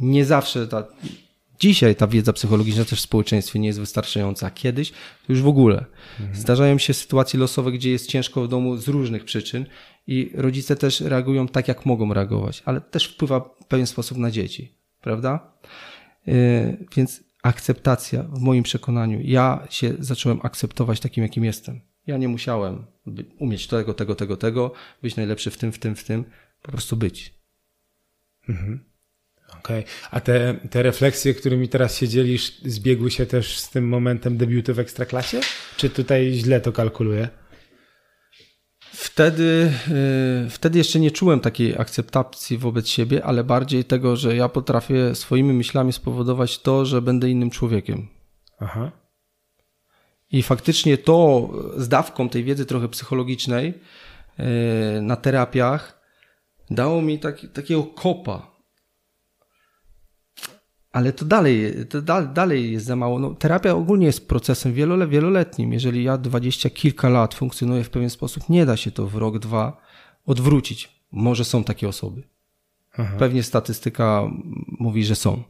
nie zawsze ta. Dzisiaj ta wiedza psychologiczna też w społeczeństwie nie jest wystarczająca. kiedyś już w ogóle. Mhm. Zdarzają się sytuacje losowe, gdzie jest ciężko w domu z różnych przyczyn i rodzice też reagują tak, jak mogą reagować, ale też wpływa w pewien sposób na dzieci, prawda? Yy, więc akceptacja, w moim przekonaniu, ja się zacząłem akceptować takim, jakim jestem. Ja nie musiałem umieć tego, tego, tego, tego, być najlepszy w tym, w tym, w tym, po prostu być. Mhm. Okej. Okay. A te, te refleksje, którymi teraz się dzielisz, zbiegły się też z tym momentem debiutu w ekstraklasie? Czy tutaj źle to kalkuluję? Wtedy, y, wtedy jeszcze nie czułem takiej akceptacji wobec siebie, ale bardziej tego, że ja potrafię swoimi myślami spowodować to, że będę innym człowiekiem. Aha. I faktycznie to z dawką tej wiedzy trochę psychologicznej e, na terapiach dało mi taki, takiego kopa. Ale to dalej, to dalej jest za mało. No, terapia ogólnie jest procesem wieloletnim. Jeżeli ja dwadzieścia kilka lat funkcjonuję w pewien sposób, nie da się to w rok, dwa odwrócić. Może są takie osoby. Aha. Pewnie statystyka mówi, że są.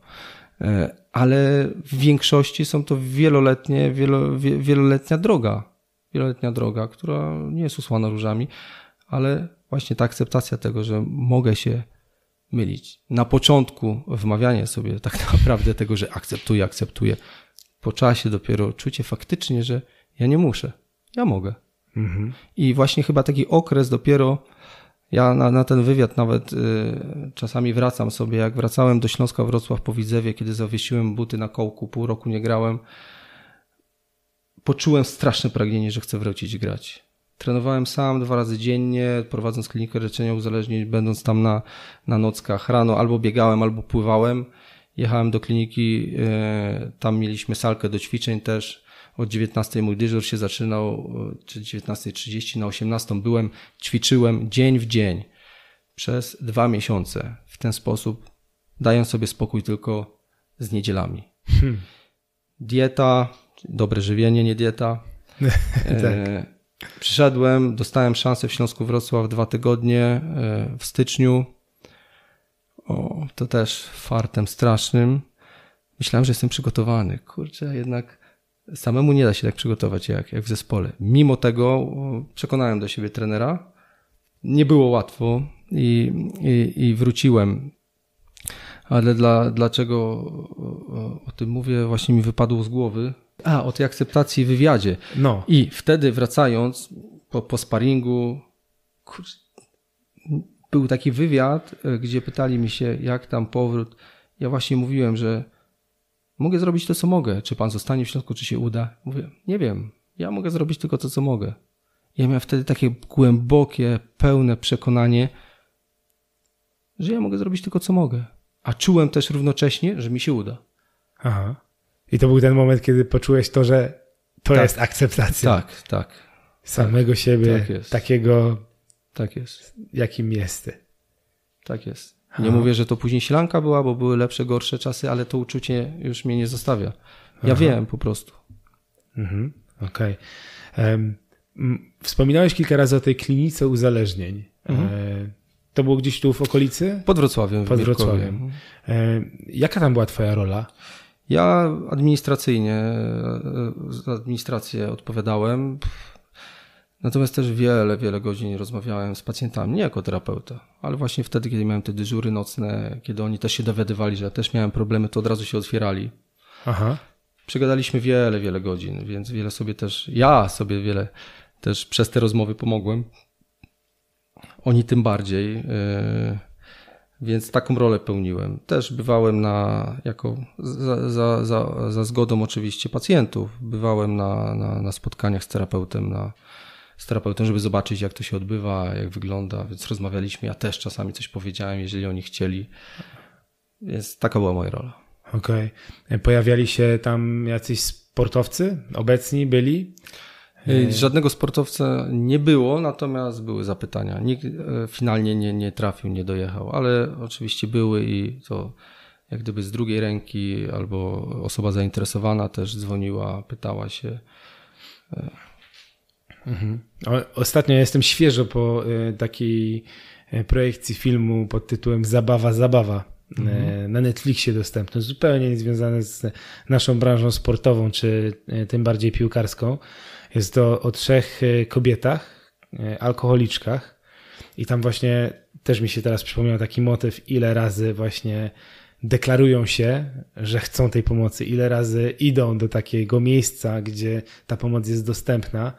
E, ale w większości są to wieloletnie, wielo, wieloletnia droga. Wieloletnia droga, która nie jest usłana różami, ale właśnie ta akceptacja tego, że mogę się mylić. Na początku wmawianie sobie tak naprawdę tego, że akceptuję, akceptuję. Po czasie dopiero czucie faktycznie, że ja nie muszę, ja mogę. Mhm. I właśnie chyba taki okres dopiero ja na, na ten wywiad nawet y, czasami wracam sobie. Jak wracałem do Śląska Wrocław po Widzewie, kiedy zawiesiłem buty na kołku, pół roku nie grałem, poczułem straszne pragnienie, że chcę wrócić grać. Trenowałem sam dwa razy dziennie, prowadząc klinikę leczenia uzależnień, będąc tam na, na nockach rano, albo biegałem, albo pływałem. Jechałem do kliniki, y, tam mieliśmy salkę do ćwiczeń też. Od 19 mój dyżur się zaczynał, e, czy 19.30 na 18 byłem, ćwiczyłem dzień w dzień przez dwa miesiące w ten sposób, dając sobie spokój tylko z niedzielami. Hmm. Dieta, dobre żywienie, nie dieta. E, tak. Przyszedłem, dostałem szansę w Śląsku Wrocław dwa tygodnie e, w styczniu. O, to też fartem strasznym. Myślałem, że jestem przygotowany. Kurczę, jednak samemu nie da się tak przygotować jak, jak w zespole. Mimo tego e, przekonałem do siebie trenera. Nie było łatwo i, i, i wróciłem. Ale dla, dlaczego e, o, o tym mówię, właśnie mi wypadło z głowy. A, o tej akceptacji w wywiadzie. No. I wtedy wracając po, po sparingu, kur... był taki wywiad, e, gdzie pytali mi się, jak tam powrót. Ja właśnie mówiłem, że Mogę zrobić to, co mogę. Czy pan zostanie w środku, czy się uda? Mówię, nie wiem. Ja mogę zrobić tylko to, co mogę. Ja miałem wtedy takie głębokie, pełne przekonanie, że ja mogę zrobić tylko, co mogę. A czułem też równocześnie, że mi się uda. Aha. I to był ten moment, kiedy poczułeś to, że to tak. jest akceptacja. Tak, tak. Samego tak, siebie, tak takiego, tak jest. jakim jesteś. Tak jest. Nie mówię, że to później ślanka była, bo były lepsze, gorsze czasy, ale to uczucie już mnie nie zostawia. Ja Aha. wiem po prostu. Mhm. Okej. Okay. wspominałeś kilka razy o tej klinice uzależnień. E, mhm. to było gdzieś tu w okolicy? Pod Wrocławiem. Pod Wrocławiem. E, jaka tam była twoja rola? Ja administracyjnie, za e, administrację odpowiadałem. Natomiast też wiele, wiele godzin rozmawiałem z pacjentami, nie jako terapeuta, ale właśnie wtedy, kiedy miałem te dyżury nocne, kiedy oni też się dowiadywali, że ja też miałem problemy, to od razu się otwierali. Aha. Przegadaliśmy wiele, wiele godzin, więc wiele sobie też, ja sobie wiele też przez te rozmowy pomogłem. Oni tym bardziej, y, więc taką rolę pełniłem. Też bywałem na, jako za, za, za, za zgodą oczywiście pacjentów, bywałem na, na, na spotkaniach z terapeutem, na, z terapeutą, żeby zobaczyć, jak to się odbywa, jak wygląda, więc rozmawialiśmy. Ja też czasami coś powiedziałem, jeżeli oni chcieli. Więc taka była moja rola. Okej. Okay. Pojawiali się tam jacyś sportowcy obecni byli? Y, żadnego sportowca nie było, natomiast były zapytania. Nikt y, finalnie nie, nie trafił, nie dojechał, ale oczywiście były i to jak gdyby z drugiej ręki albo osoba zainteresowana też dzwoniła, pytała się. Y, Mhm. Ostatnio jestem świeżo po e, takiej e, projekcji filmu pod tytułem Zabawa, Zabawa. E, mhm. Na Netflixie dostępny, zupełnie niezwiązany z naszą branżą sportową, czy tym bardziej piłkarską. Jest to o trzech kobietach, alkoholiczkach, i tam właśnie też mi się teraz przypomniał taki motyw, ile razy właśnie deklarują się, że chcą tej pomocy, ile razy idą do takiego miejsca, gdzie ta pomoc jest dostępna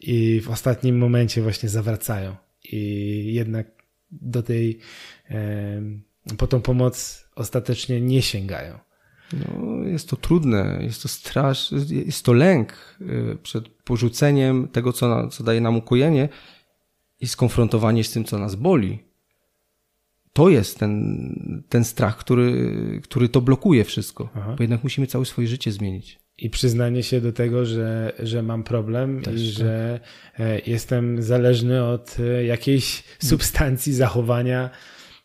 i w ostatnim momencie właśnie zawracają. I jednak do tej, po tą pomoc ostatecznie nie sięgają. No, jest to trudne, jest to strasz, jest to lęk y, przed porzuceniem tego, co, na, co daje nam ukojenie i skonfrontowanie z tym, co nas boli. To jest ten, ten strach, który, który to blokuje wszystko, Aha. bo jednak musimy całe swoje życie zmienić i przyznanie się do tego, że, że mam problem Też, i że tak. jestem zależny od e, jakiejś mm. substancji, zachowania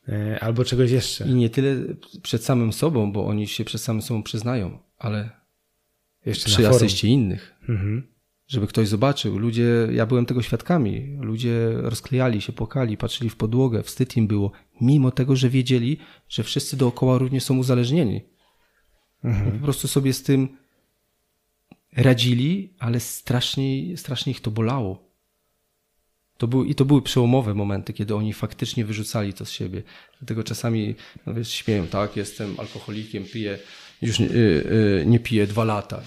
e, albo czegoś jeszcze. I nie tyle przed samym sobą, bo oni się przed samym sobą przyznają, ale jeszcze przy asyście innych. Mhm. Żeby ktoś zobaczył. Ludzie, ja byłem tego świadkami. Ludzie rozklejali się, płakali, patrzyli w podłogę, wstyd im było, mimo tego, że wiedzieli, że wszyscy dookoła również są uzależnieni. Mhm. Po prostu sobie z tym radzili, ale strasznie, strasznie ich to bolało. To był, I to były przełomowe momenty, kiedy oni faktycznie wyrzucali to z siebie. Dlatego czasami no wiesz, śmieją, tak, jestem alkoholikiem, piję, już nie, y, y, nie piję dwa lata.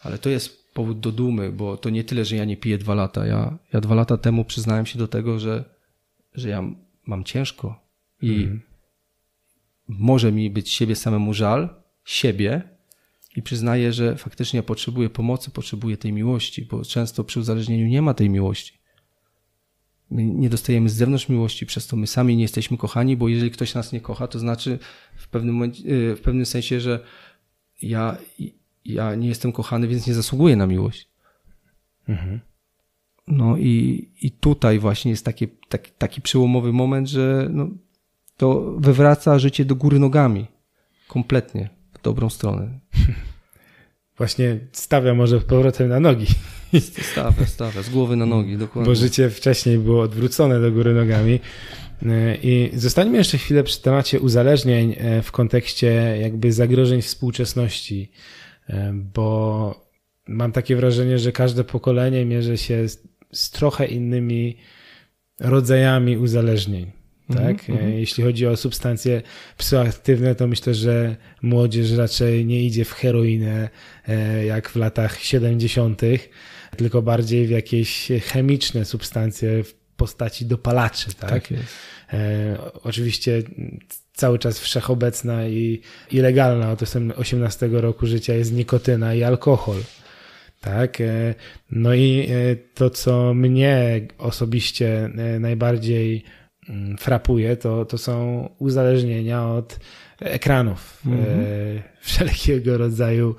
Ale to jest powód do dumy, bo to nie tyle, że ja nie piję dwa lata. Ja, ja dwa lata temu przyznałem się do tego, że, że ja mam ciężko i mhm. może mi być siebie samemu żal, siebie, i przyznaję, że faktycznie potrzebuję pomocy, potrzebuję tej miłości, bo często przy uzależnieniu nie ma tej miłości. My nie dostajemy z zewnątrz miłości, przez to my sami nie jesteśmy kochani, bo jeżeli ktoś nas nie kocha, to znaczy w pewnym, momencie, y, w pewnym sensie, że ja, ja nie jestem kochany, więc nie zasługuję na miłość. Mhm. No i, i tutaj właśnie jest taki, taki, taki przełomowy moment, że no, to wywraca życie do góry nogami. Kompletnie dobrą stronę. Właśnie stawia może powrotem na nogi. Stawia, stawia, z głowy na nogi, dokładnie. Bo życie wcześniej było odwrócone do góry nogami. E, I zostańmy jeszcze chwilę przy temacie uzależnień e, w kontekście jakby zagrożeń współczesności, e, bo mam takie wrażenie, że każde pokolenie mierzy się z, z trochę innymi rodzajami uzależnień. Tak? Mm -hmm. Jeśli chodzi o substancje psychoaktywne, to myślę, że młodzież raczej nie idzie w heroinę e, jak w latach 70., tylko bardziej w jakieś chemiczne substancje w postaci dopalaczy. Tak, tak jest. E, oczywiście cały czas wszechobecna i ilegalna od 18 roku życia jest nikotyna i alkohol. Tak. No i to, co mnie osobiście najbardziej Mm, frapuje, to, to są uzależnienia od ekranów. Mhm. E, wszelkiego rodzaju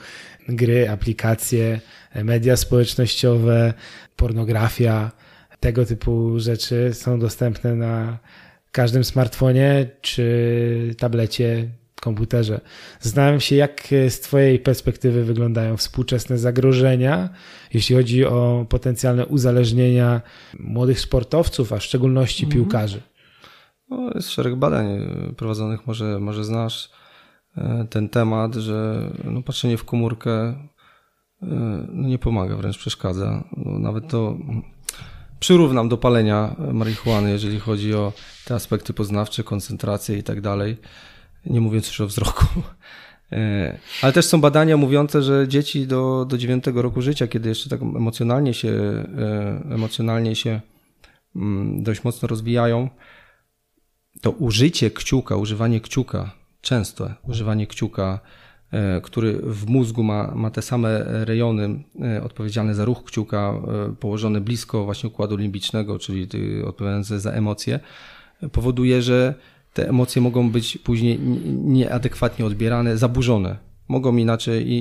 gry, aplikacje, media społecznościowe, pornografia, tego typu rzeczy są dostępne na każdym smartfonie czy tablecie, komputerze. Zastanawiam się, jak z Twojej perspektywy wyglądają współczesne zagrożenia, jeśli chodzi o potencjalne uzależnienia młodych sportowców, a w szczególności mhm. piłkarzy. No, jest szereg badań prowadzonych, może, może znasz e, ten temat, że no, patrzenie w komórkę e, no, nie pomaga, wręcz przeszkadza. No, nawet to przyrównam do palenia marihuany, jeżeli chodzi o te aspekty poznawcze, koncentrację i tak dalej, nie mówiąc już o wzroku. E, ale też są badania mówiące, że dzieci do, do 9 roku życia, kiedy jeszcze tak emocjonalnie się, emocjonalnie się mm, dość mocno rozwijają, to użycie kciuka, używanie kciuka, częste używanie kciuka, e, który w mózgu ma, ma te same rejony e, odpowiedzialne za ruch kciuka, e, położone blisko właśnie układu limbicznego, czyli odpowiadające za emocje, powoduje, że te emocje mogą być później nieadekwatnie odbierane, zaburzone. Mogą inaczej,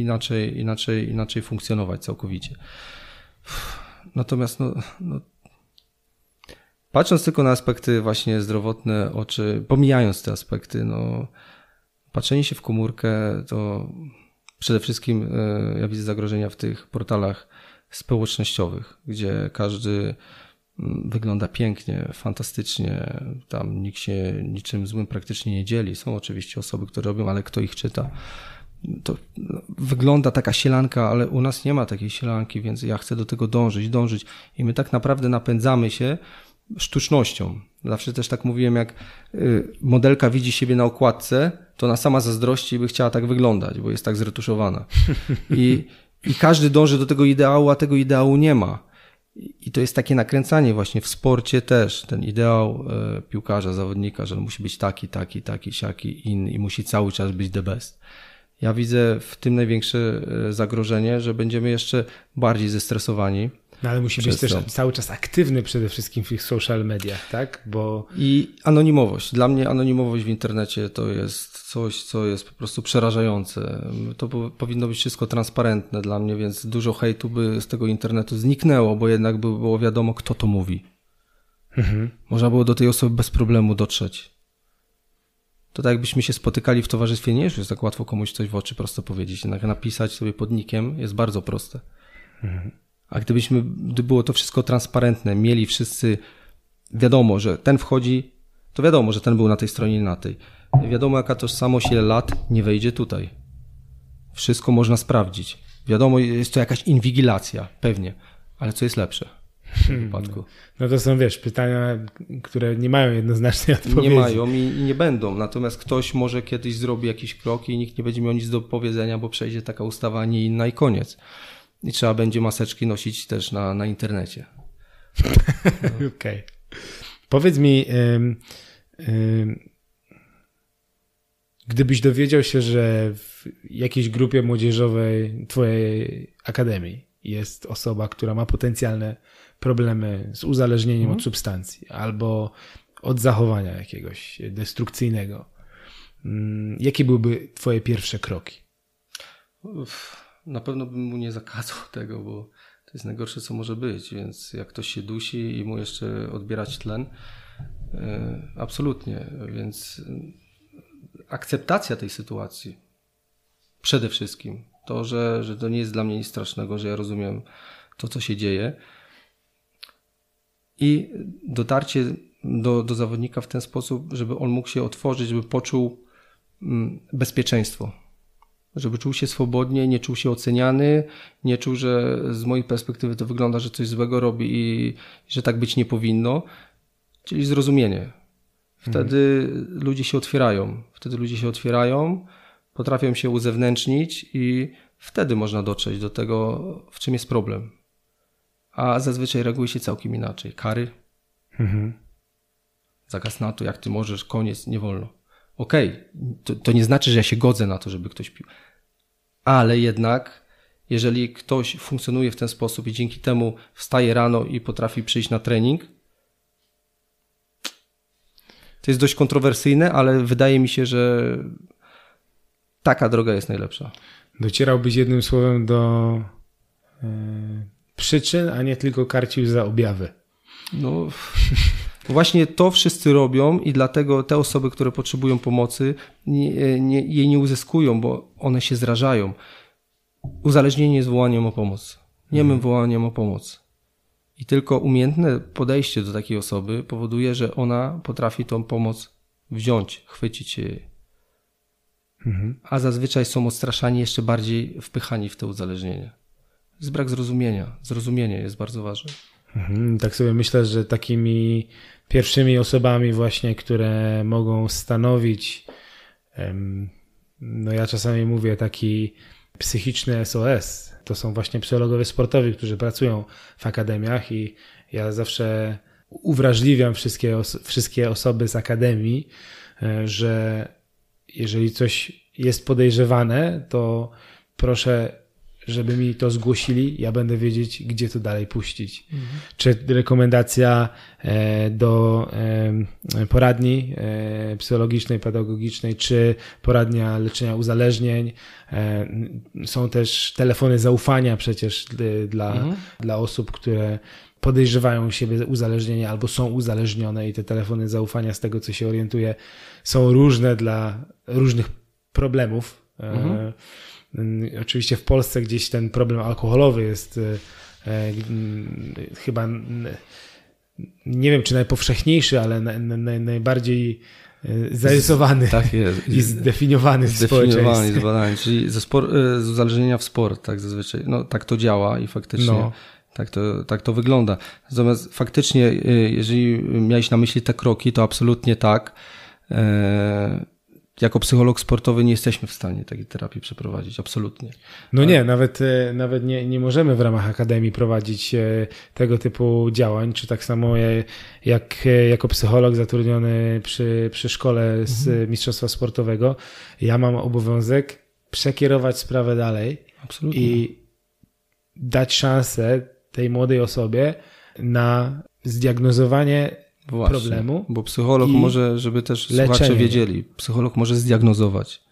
inaczej, inaczej, inaczej funkcjonować całkowicie. Natomiast no, no Patrząc tylko na aspekty właśnie zdrowotne, oczy, pomijając te aspekty, no, patrzenie się w komórkę to przede wszystkim e, ja widzę zagrożenia w tych portalach społecznościowych, gdzie każdy wygląda pięknie, fantastycznie, tam nikt się niczym złym praktycznie nie dzieli. Są oczywiście osoby, które robią, ale kto ich czyta? To no, wygląda taka sielanka, ale u nas nie ma takiej sielanki, więc ja chcę do tego dążyć, dążyć i my tak naprawdę napędzamy się sztucznością. Zawsze też tak mówiłem, jak y, modelka widzi siebie na okładce, to na sama zazdrości by chciała tak wyglądać, bo jest tak zretuszowana. I, i każdy dąży do tego ideału, a tego ideału nie ma. I to jest takie nakręcanie właśnie w sporcie też, ten ideał e, piłkarza, zawodnika, że musi być taki, taki, taki, siaki, inny i musi cały czas być the best. Ja widzę w tym największe e, zagrożenie, że będziemy jeszcze bardziej zestresowani, no ale musi być też cały czas aktywny przede wszystkim w tych social mediach, tak? Bo... I anonimowość. Dla mnie anonimowość w internecie to jest coś, co jest po prostu przerażające. To powinno być wszystko transparentne dla mnie, więc dużo hejtu by z tego internetu zniknęło, bo jednak by było wiadomo, kto to mówi. Mhm. Można było do tej osoby bez problemu dotrzeć. To tak jakbyśmy się spotykali w towarzystwie, nie jest tak łatwo komuś coś w oczy prosto powiedzieć. Jednak napisać sobie podnikiem jest bardzo proste. Mhm. A gdybyśmy, było to wszystko transparentne, mieli wszyscy, wiadomo, że ten wchodzi, to wiadomo, że ten był na tej stronie, nie na tej. Wiadomo, jaka tożsamość ile lat nie wejdzie tutaj. Wszystko można sprawdzić. Wiadomo, jest to jakaś inwigilacja, pewnie, ale co jest lepsze? W hmm. Wypadku. No to są, wiesz, pytania, które nie mają jednoznacznej odpowiedzi. Nie mają i, i nie będą. Natomiast ktoś może kiedyś zrobi jakiś krok i nikt nie będzie miał nic do powiedzenia, bo przejdzie taka ustawa, a nie inna i koniec i trzeba będzie maseczki nosić też na, na internecie. No. Okej. Okay. Powiedz mi, gdybyś dowiedział się, że w jakiejś grupie młodzieżowej Twojej akademii jest osoba, która ma potencjalne problemy z uzależnieniem mhm. od substancji albo od zachowania jakiegoś destrukcyjnego, mm, jakie byłyby Twoje pierwsze kroki? Uff na pewno bym mu nie zakazał tego, bo to jest najgorsze, co może być. Więc jak ktoś się dusi i mu jeszcze odbierać tlen, e, absolutnie. Więc mm, akceptacja tej sytuacji przede wszystkim. To, że, że to nie jest dla mnie nic strasznego, że ja rozumiem to, co się dzieje. I dotarcie do, do zawodnika w ten sposób, żeby on mógł się otworzyć, żeby poczuł mm, bezpieczeństwo żeby czuł się swobodnie, nie czuł się oceniany, nie czuł, że z mojej perspektywy to wygląda, że coś złego robi i że tak być nie powinno, czyli zrozumienie. Wtedy ludzie się otwierają, wtedy ludzie się otwierają, potrafią się uzewnętrznić i wtedy można dotrzeć do tego, w czym jest problem. A zazwyczaj reaguje się całkiem inaczej. Kary, mhm. zakaz na to, jak ty możesz, koniec, nie wolno. Okej, okay, to, to nie znaczy, że ja się godzę na to, żeby ktoś pił ale jednak jeżeli ktoś funkcjonuje w ten sposób i dzięki temu wstaje rano i potrafi przyjść na trening, to jest dość kontrowersyjne, ale wydaje mi się, że taka droga jest najlepsza. Docierałbyś jednym słowem do yy, przyczyn, a nie tylko karcił za objawy. No, Właśnie to wszyscy robią i dlatego te osoby, które potrzebują pomocy, nie, nie, jej nie uzyskują, bo one się zrażają. Uzależnienie jest wołaniem o pomoc, nie mhm. wołaniem o pomoc. I tylko umiejętne podejście do takiej osoby powoduje, że ona potrafi tą pomoc wziąć, chwycić jej. Mhm. A zazwyczaj są odstraszani jeszcze bardziej wpychani w te uzależnienie. Jest brak zrozumienia. Zrozumienie jest bardzo ważne. Mhm. tak sobie myślę, że takimi pierwszymi osobami właśnie, które mogą stanowić, no ja czasami mówię, taki psychiczny SOS. To są właśnie psychologowie sportowi, którzy pracują w akademiach i ja zawsze uwrażliwiam wszystkie, os wszystkie osoby z akademii, e, że jeżeli coś jest podejrzewane, to proszę żeby mi to zgłosili, ja będę wiedzieć, gdzie to dalej puścić. Mhm. Czy rekomendacja e, do e, poradni e, psychologicznej, pedagogicznej, czy poradnia leczenia uzależnień. Są też telefony zaufania przecież dla, mhm. dla osób, które podejrzewają siebie uzależnienia albo są uzależnione i te telefony zaufania, z tego co się orientuję, są różne dla różnych problemów. Mhm. Oczywiście w Polsce gdzieś ten problem alkoholowy jest e, e, chyba nie wiem czy najpowszechniejszy, ale na, na, najbardziej e, zarysowany tak jest. i zdefiniowany, zdefiniowany w zbadany, czyli ze spor- z uzależnienia w sport, tak zazwyczaj. No, tak to działa i faktycznie no. tak, to, tak to wygląda. Natomiast faktycznie, jeżeli miałeś na myśli te kroki, to absolutnie tak. Eee jako psycholog sportowy nie jesteśmy w stanie takiej terapii przeprowadzić, absolutnie. No Ale... nie, nawet, e, nawet nie, nie możemy w ramach akademii prowadzić e, tego typu działań, czy tak samo jak e, jako psycholog zatrudniony przy, przy szkole z mhm. Mistrzostwa Sportowego, ja mam obowiązek przekierować sprawę dalej absolutnie. i dać szansę tej młodej osobie na zdiagnozowanie Właśnie, problemu. Bo psycholog może, żeby też leczenie. słuchacze wiedzieli, psycholog może zdiagnozować,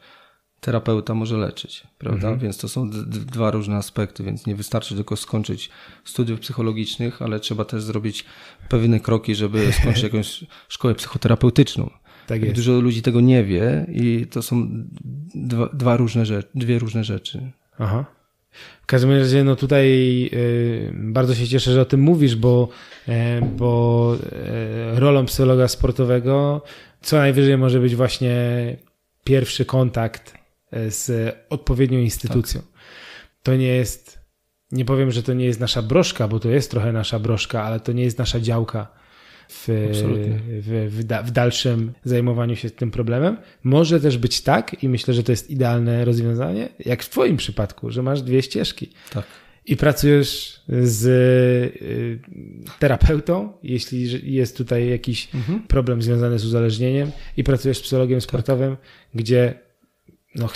terapeuta może leczyć, prawda? Mhm. Więc to są dwa różne aspekty, więc nie wystarczy tylko skończyć studiów psychologicznych, ale trzeba też zrobić pewne kroki, żeby skończyć jakąś szkołę psychoterapeutyczną. Tak jest. Dużo ludzi tego nie wie i to są dwa, dwa różne rzeczy, dwie różne rzeczy. Aha. W każdym razie, no tutaj y, bardzo się cieszę, że o tym mówisz, bo, e, bo e, rolą psychologa sportowego co najwyżej może być właśnie pierwszy kontakt e, z odpowiednią instytucją. Tak. To nie jest, nie powiem, że to nie jest nasza broszka, bo to jest trochę nasza broszka, ale to nie jest nasza działka w, w, w, da, w, dalszym zajmowaniu się tym problemem. Może też być tak, i myślę, że to jest idealne rozwiązanie, jak w Twoim przypadku, że masz dwie ścieżki. Tak. I pracujesz z y, terapeutą, jeśli jest tutaj jakiś mhm. problem związany z uzależnieniem, i pracujesz z psychologiem sportowym, tak. gdzie no,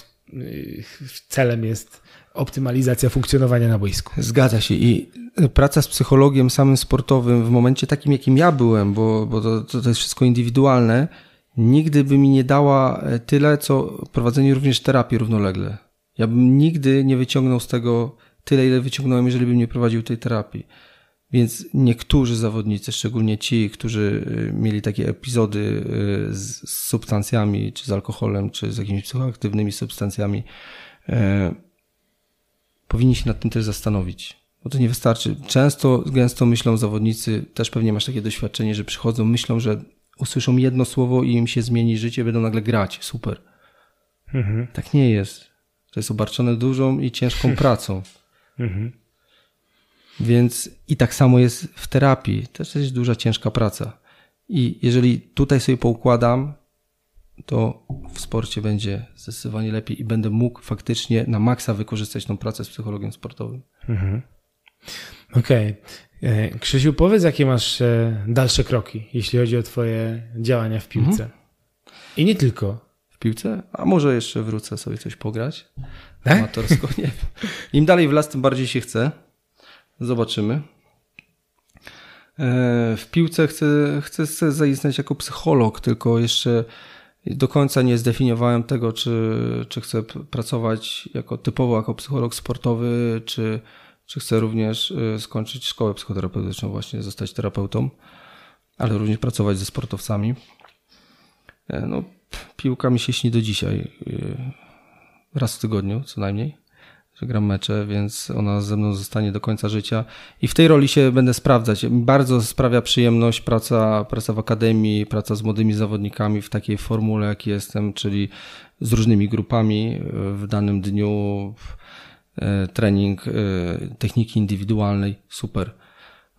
celem jest optymalizacja funkcjonowania na boisku. Zgadza się i praca z psychologiem samym sportowym w momencie takim, jakim ja byłem, bo, bo to, to, to jest wszystko indywidualne, nigdy by mi nie dała e, tyle, co prowadzenie również terapii równolegle. Ja bym nigdy nie wyciągnął z tego tyle, ile wyciągnąłem, jeżeli bym nie prowadził tej terapii. Więc niektórzy zawodnicy, szczególnie ci, którzy e, mieli takie epizody e, z substancjami, czy z alkoholem, czy z jakimiś psychoaktywnymi substancjami, powinni się nad tym też zastanowić. Bo to nie wystarczy. Często, gęsto myślą zawodnicy, też pewnie masz takie doświadczenie, że przychodzą, myślą, że usłyszą jedno słowo i im się zmieni życie, będą nagle grać. Super. Mhm. Tak nie jest. To jest obarczone dużą i ciężką pracą. Mhm. Więc i tak samo jest w terapii. Też jest duża, ciężka praca. I jeżeli tutaj sobie poukładam, to w sporcie będzie zdecydowanie lepiej i będę mógł faktycznie na maksa wykorzystać tą pracę z psychologiem sportowym. Mhm. Okej. Okay. E, Krzysiu, powiedz, jakie masz e, dalsze kroki, jeśli chodzi o Twoje działania w piłce. Mhm. I nie tylko. W piłce? A może jeszcze wrócę sobie coś pograć? Tak? Amatorsko, nie Im dalej w las, tym bardziej się chce. Zobaczymy. E, w piłce chcę, chcę zaistnieć jako psycholog, tylko jeszcze do końca nie zdefiniowałem tego, czy, czy chcę pracować jako typowo jako psycholog sportowy, czy, czy chcę również y, skończyć szkołę psychoterapeutyczną, właśnie zostać terapeutą, ale również pracować ze sportowcami. E, no, piłka mi się śni do dzisiaj. Y, raz w tygodniu co najmniej że gram mecze, więc ona ze mną zostanie do końca życia i w tej roli się będę sprawdzać. Bardzo sprawia przyjemność praca, praca w akademii, praca z młodymi zawodnikami w takiej formule, jak jestem, czyli z różnymi grupami w danym dniu, e, trening e, techniki indywidualnej, super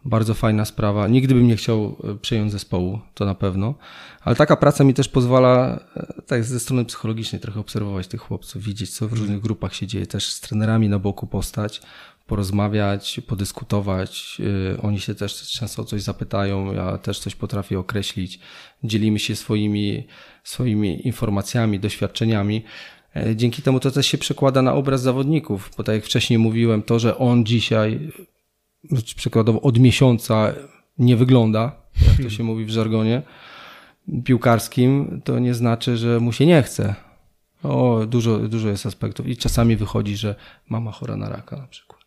bardzo fajna sprawa. Nigdy bym nie chciał e, przejąć zespołu, to na pewno, ale taka praca mi też pozwala, e, tak ze strony psychologicznej, trochę obserwować tych chłopców, widzieć, co w różnych grupach się dzieje, też z trenerami na boku postać, porozmawiać, podyskutować. E, oni się też często o coś zapytają, ja też coś potrafię określić. Dzielimy się swoimi, swoimi informacjami, doświadczeniami. Dzięki temu to też się przekłada na obraz zawodników, bo tak jak wcześniej mówiłem, to, że on dzisiaj no, przykładowo od miesiąca nie wygląda, jak to się mówi w żargonie piłkarskim, to nie znaczy, że mu się nie chce. O, dużo, dużo jest aspektów. I czasami wychodzi, że mama chora na raka na przykład.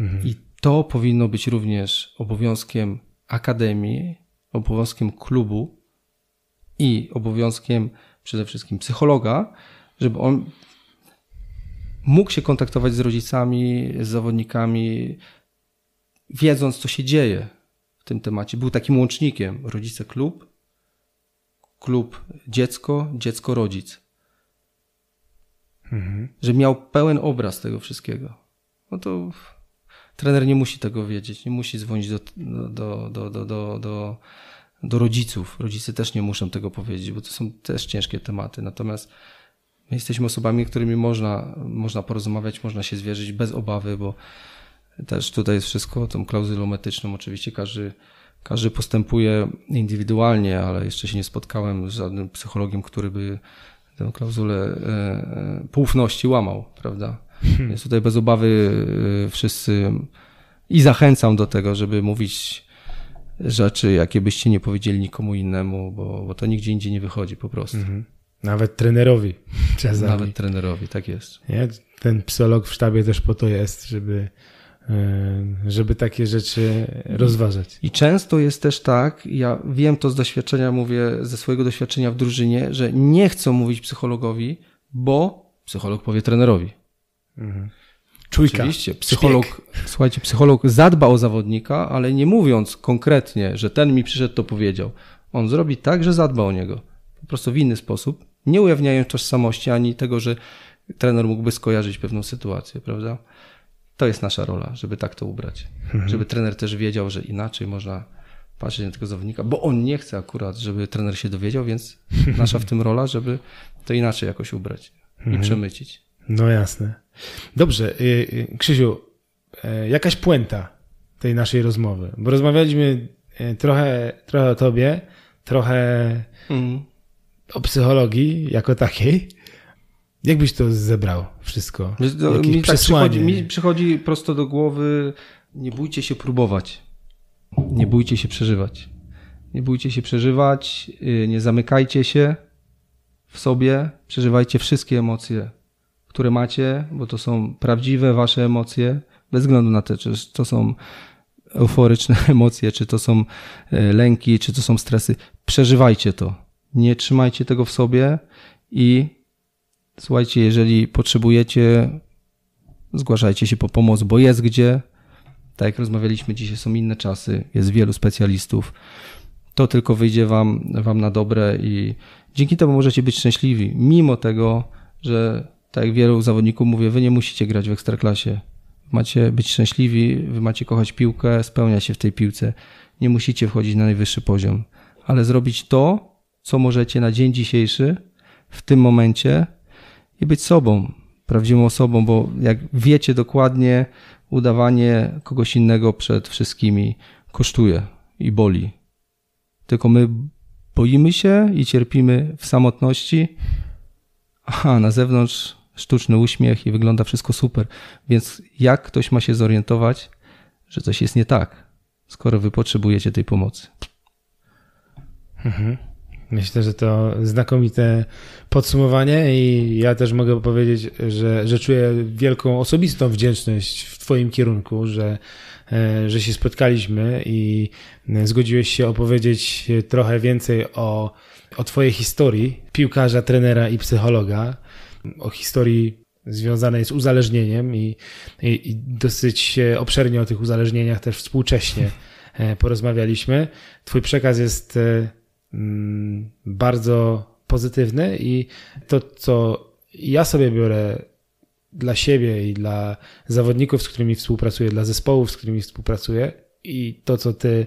Mhm. I to powinno być również obowiązkiem akademii, obowiązkiem klubu i obowiązkiem przede wszystkim psychologa, żeby on mógł się kontaktować z rodzicami, z zawodnikami, wiedząc, co się dzieje w tym temacie. Był takim łącznikiem rodzice klub, klub dziecko, dziecko rodzic. Mhm. Że miał pełen obraz tego wszystkiego. No to trener nie musi tego wiedzieć, nie musi dzwonić do, do, do, do, do, do, do rodziców. Rodzice też nie muszą tego powiedzieć, bo to są też ciężkie tematy. Natomiast my jesteśmy osobami, którymi można, można porozmawiać, można się zwierzyć bez obawy, bo też tutaj jest wszystko tą klauzulą metyczną. Oczywiście każdy, każdy postępuje indywidualnie, ale jeszcze się nie spotkałem z żadnym psychologiem, który by tę klauzulę e, e, poufności łamał, prawda? Hmm. Więc tutaj bez obawy e, wszyscy i zachęcam do tego, żeby mówić rzeczy, jakie byście nie powiedzieli nikomu innemu, bo, bo to nigdzie indziej nie wychodzi po prostu. Mhm. Nawet trenerowi czasami. Nawet trenerowi, tak jest. Nie? Ten psycholog w sztabie też po to jest, żeby E, żeby takie rzeczy rozważać. I często jest też tak, ja wiem to z doświadczenia, mówię ze swojego doświadczenia w drużynie, że nie chcą mówić psychologowi, bo psycholog powie trenerowi. Mhm. Czujka. Oczywiście, psycholog, słuchajcie, psycholog zadba o zawodnika, ale nie mówiąc konkretnie, że ten mi przyszedł, to powiedział. On zrobi tak, że zadba o niego. Po prostu w inny sposób, nie ujawniając tożsamości ani tego, że trener mógłby skojarzyć pewną sytuację, prawda? to jest nasza rola, żeby tak to ubrać. Mhm. Żeby trener też wiedział, że inaczej można patrzeć na tego zawodnika, bo on nie chce akurat, żeby trener się dowiedział, więc nasza w tym rola, żeby to inaczej jakoś ubrać mhm. i przemycić. No jasne. Dobrze, y, y, Krzysiu, e, jakaś puenta tej naszej rozmowy, bo rozmawialiśmy e, trochę, trochę o tobie, trochę mhm. o psychologii jako takiej. Jakbyś to zebrał wszystko? No, no mi, tak przychodzi, mi przychodzi prosto do głowy, nie bójcie się próbować. Nie bójcie się przeżywać. Nie bójcie się przeżywać, y, nie zamykajcie się w sobie, przeżywajcie wszystkie emocje, które macie, bo to są prawdziwe wasze emocje, bez względu na to, czy to są euforyczne emocje, czy to są y, lęki, czy to są stresy. Przeżywajcie to. Nie trzymajcie tego w sobie i Słuchajcie, jeżeli potrzebujecie, zgłaszajcie się po pomoc, bo jest gdzie. Tak jak rozmawialiśmy, dzisiaj są inne czasy, jest wielu specjalistów. To tylko wyjdzie wam, wam na dobre i dzięki temu możecie być szczęśliwi. Mimo tego, że tak jak wielu zawodników mówię, wy nie musicie grać w ekstraklasie. Macie być szczęśliwi, wy macie kochać piłkę, spełniać się w tej piłce. Nie musicie wchodzić na najwyższy poziom, ale zrobić to, co możecie na dzień dzisiejszy, w tym momencie, i być sobą, prawdziwą osobą, bo jak wiecie dokładnie, udawanie kogoś innego przed wszystkimi kosztuje i boli. Tylko my boimy się i cierpimy w samotności, a na zewnątrz sztuczny uśmiech i wygląda wszystko super. Więc jak ktoś ma się zorientować, że coś jest nie tak, skoro wy potrzebujecie tej pomocy? Mhm. Myślę, że to znakomite podsumowanie i ja też mogę powiedzieć, że, że czuję wielką osobistą wdzięczność w Twoim kierunku, że, e, że się spotkaliśmy i e, zgodziłeś się opowiedzieć trochę więcej o, o Twojej historii piłkarza, trenera i psychologa, o historii związanej z uzależnieniem i, i, i dosyć obszernie o tych uzależnieniach też współcześnie e, porozmawialiśmy. Twój przekaz jest Mm, bardzo pozytywny i to, co ja sobie biorę dla siebie i dla zawodników, z którymi współpracuję, dla zespołów, z którymi współpracuję i to, co ty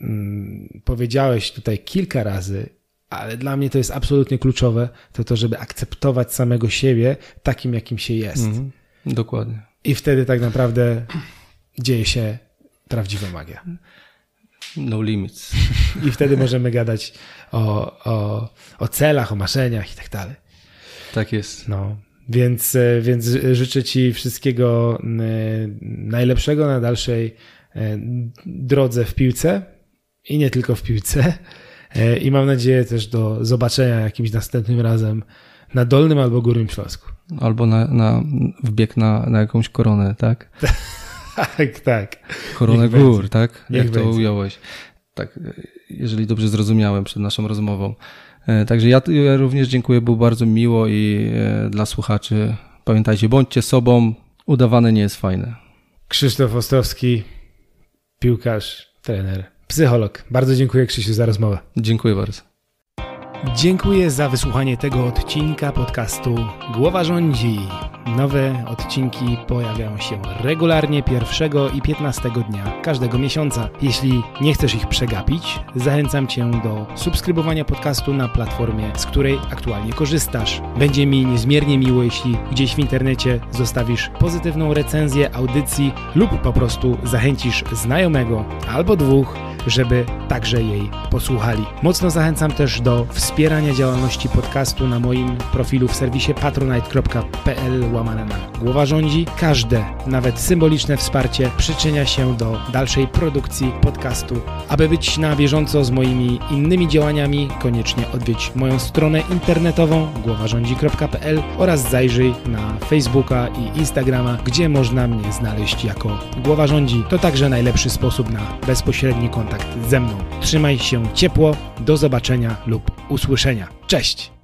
mm, powiedziałeś tutaj kilka razy, ale dla mnie to jest absolutnie kluczowe, to to, żeby akceptować samego siebie takim, jakim się jest. Mhm. dokładnie. I wtedy tak naprawdę dzieje się prawdziwa magia. No limits. I wtedy możemy gadać o, o, o celach, o marzeniach i tak dalej. Tak jest. No. Więc, e, więc życzę Ci wszystkiego najlepszego na dalszej e, drodze w piłce i nie tylko w piłce. E, I mam nadzieję też do zobaczenia jakimś następnym razem na Dolnym albo Górnym Śląsku. Albo na, na wbieg na, na jakąś koronę, tak? Tak, tak. Koronę Niech gór, będzie. tak? Niech Jak będzie. to ująłeś. Tak, jeżeli dobrze zrozumiałem przed naszą rozmową. E, także ja, ja również dziękuję, było bardzo miło i e, dla słuchaczy pamiętajcie, bądźcie sobą, udawane nie jest fajne. Krzysztof Ostrowski, piłkarz, trener, psycholog. Bardzo dziękuję Krzysiu za rozmowę. Dziękuję bardzo. Dziękuję za wysłuchanie tego odcinka podcastu Głowa rządzi. Nowe odcinki pojawiają się regularnie 1 i 15 dnia każdego miesiąca. Jeśli nie chcesz ich przegapić, zachęcam Cię do subskrybowania podcastu na platformie, z której aktualnie korzystasz. Będzie mi niezmiernie miło, jeśli gdzieś w internecie zostawisz pozytywną recenzję audycji lub po prostu zachęcisz znajomego albo dwóch żeby także jej posłuchali. Mocno zachęcam też do wspierania działalności podcastu na moim profilu w serwisie patronite.pl łamane na głowa rządzi. Każde, nawet symboliczne wsparcie przyczynia się do dalszej produkcji podcastu. Aby być na bieżąco z moimi innymi działaniami, koniecznie odwiedź moją stronę internetową głowarządzi.pl oraz zajrzyj na Facebooka i Instagrama, gdzie można mnie znaleźć jako Głowa Rządzi. To także najlepszy sposób na bezpośredni kontakt kontakt ze mną. Trzymaj się ciepło, do zobaczenia lub usłyszenia. Cześć!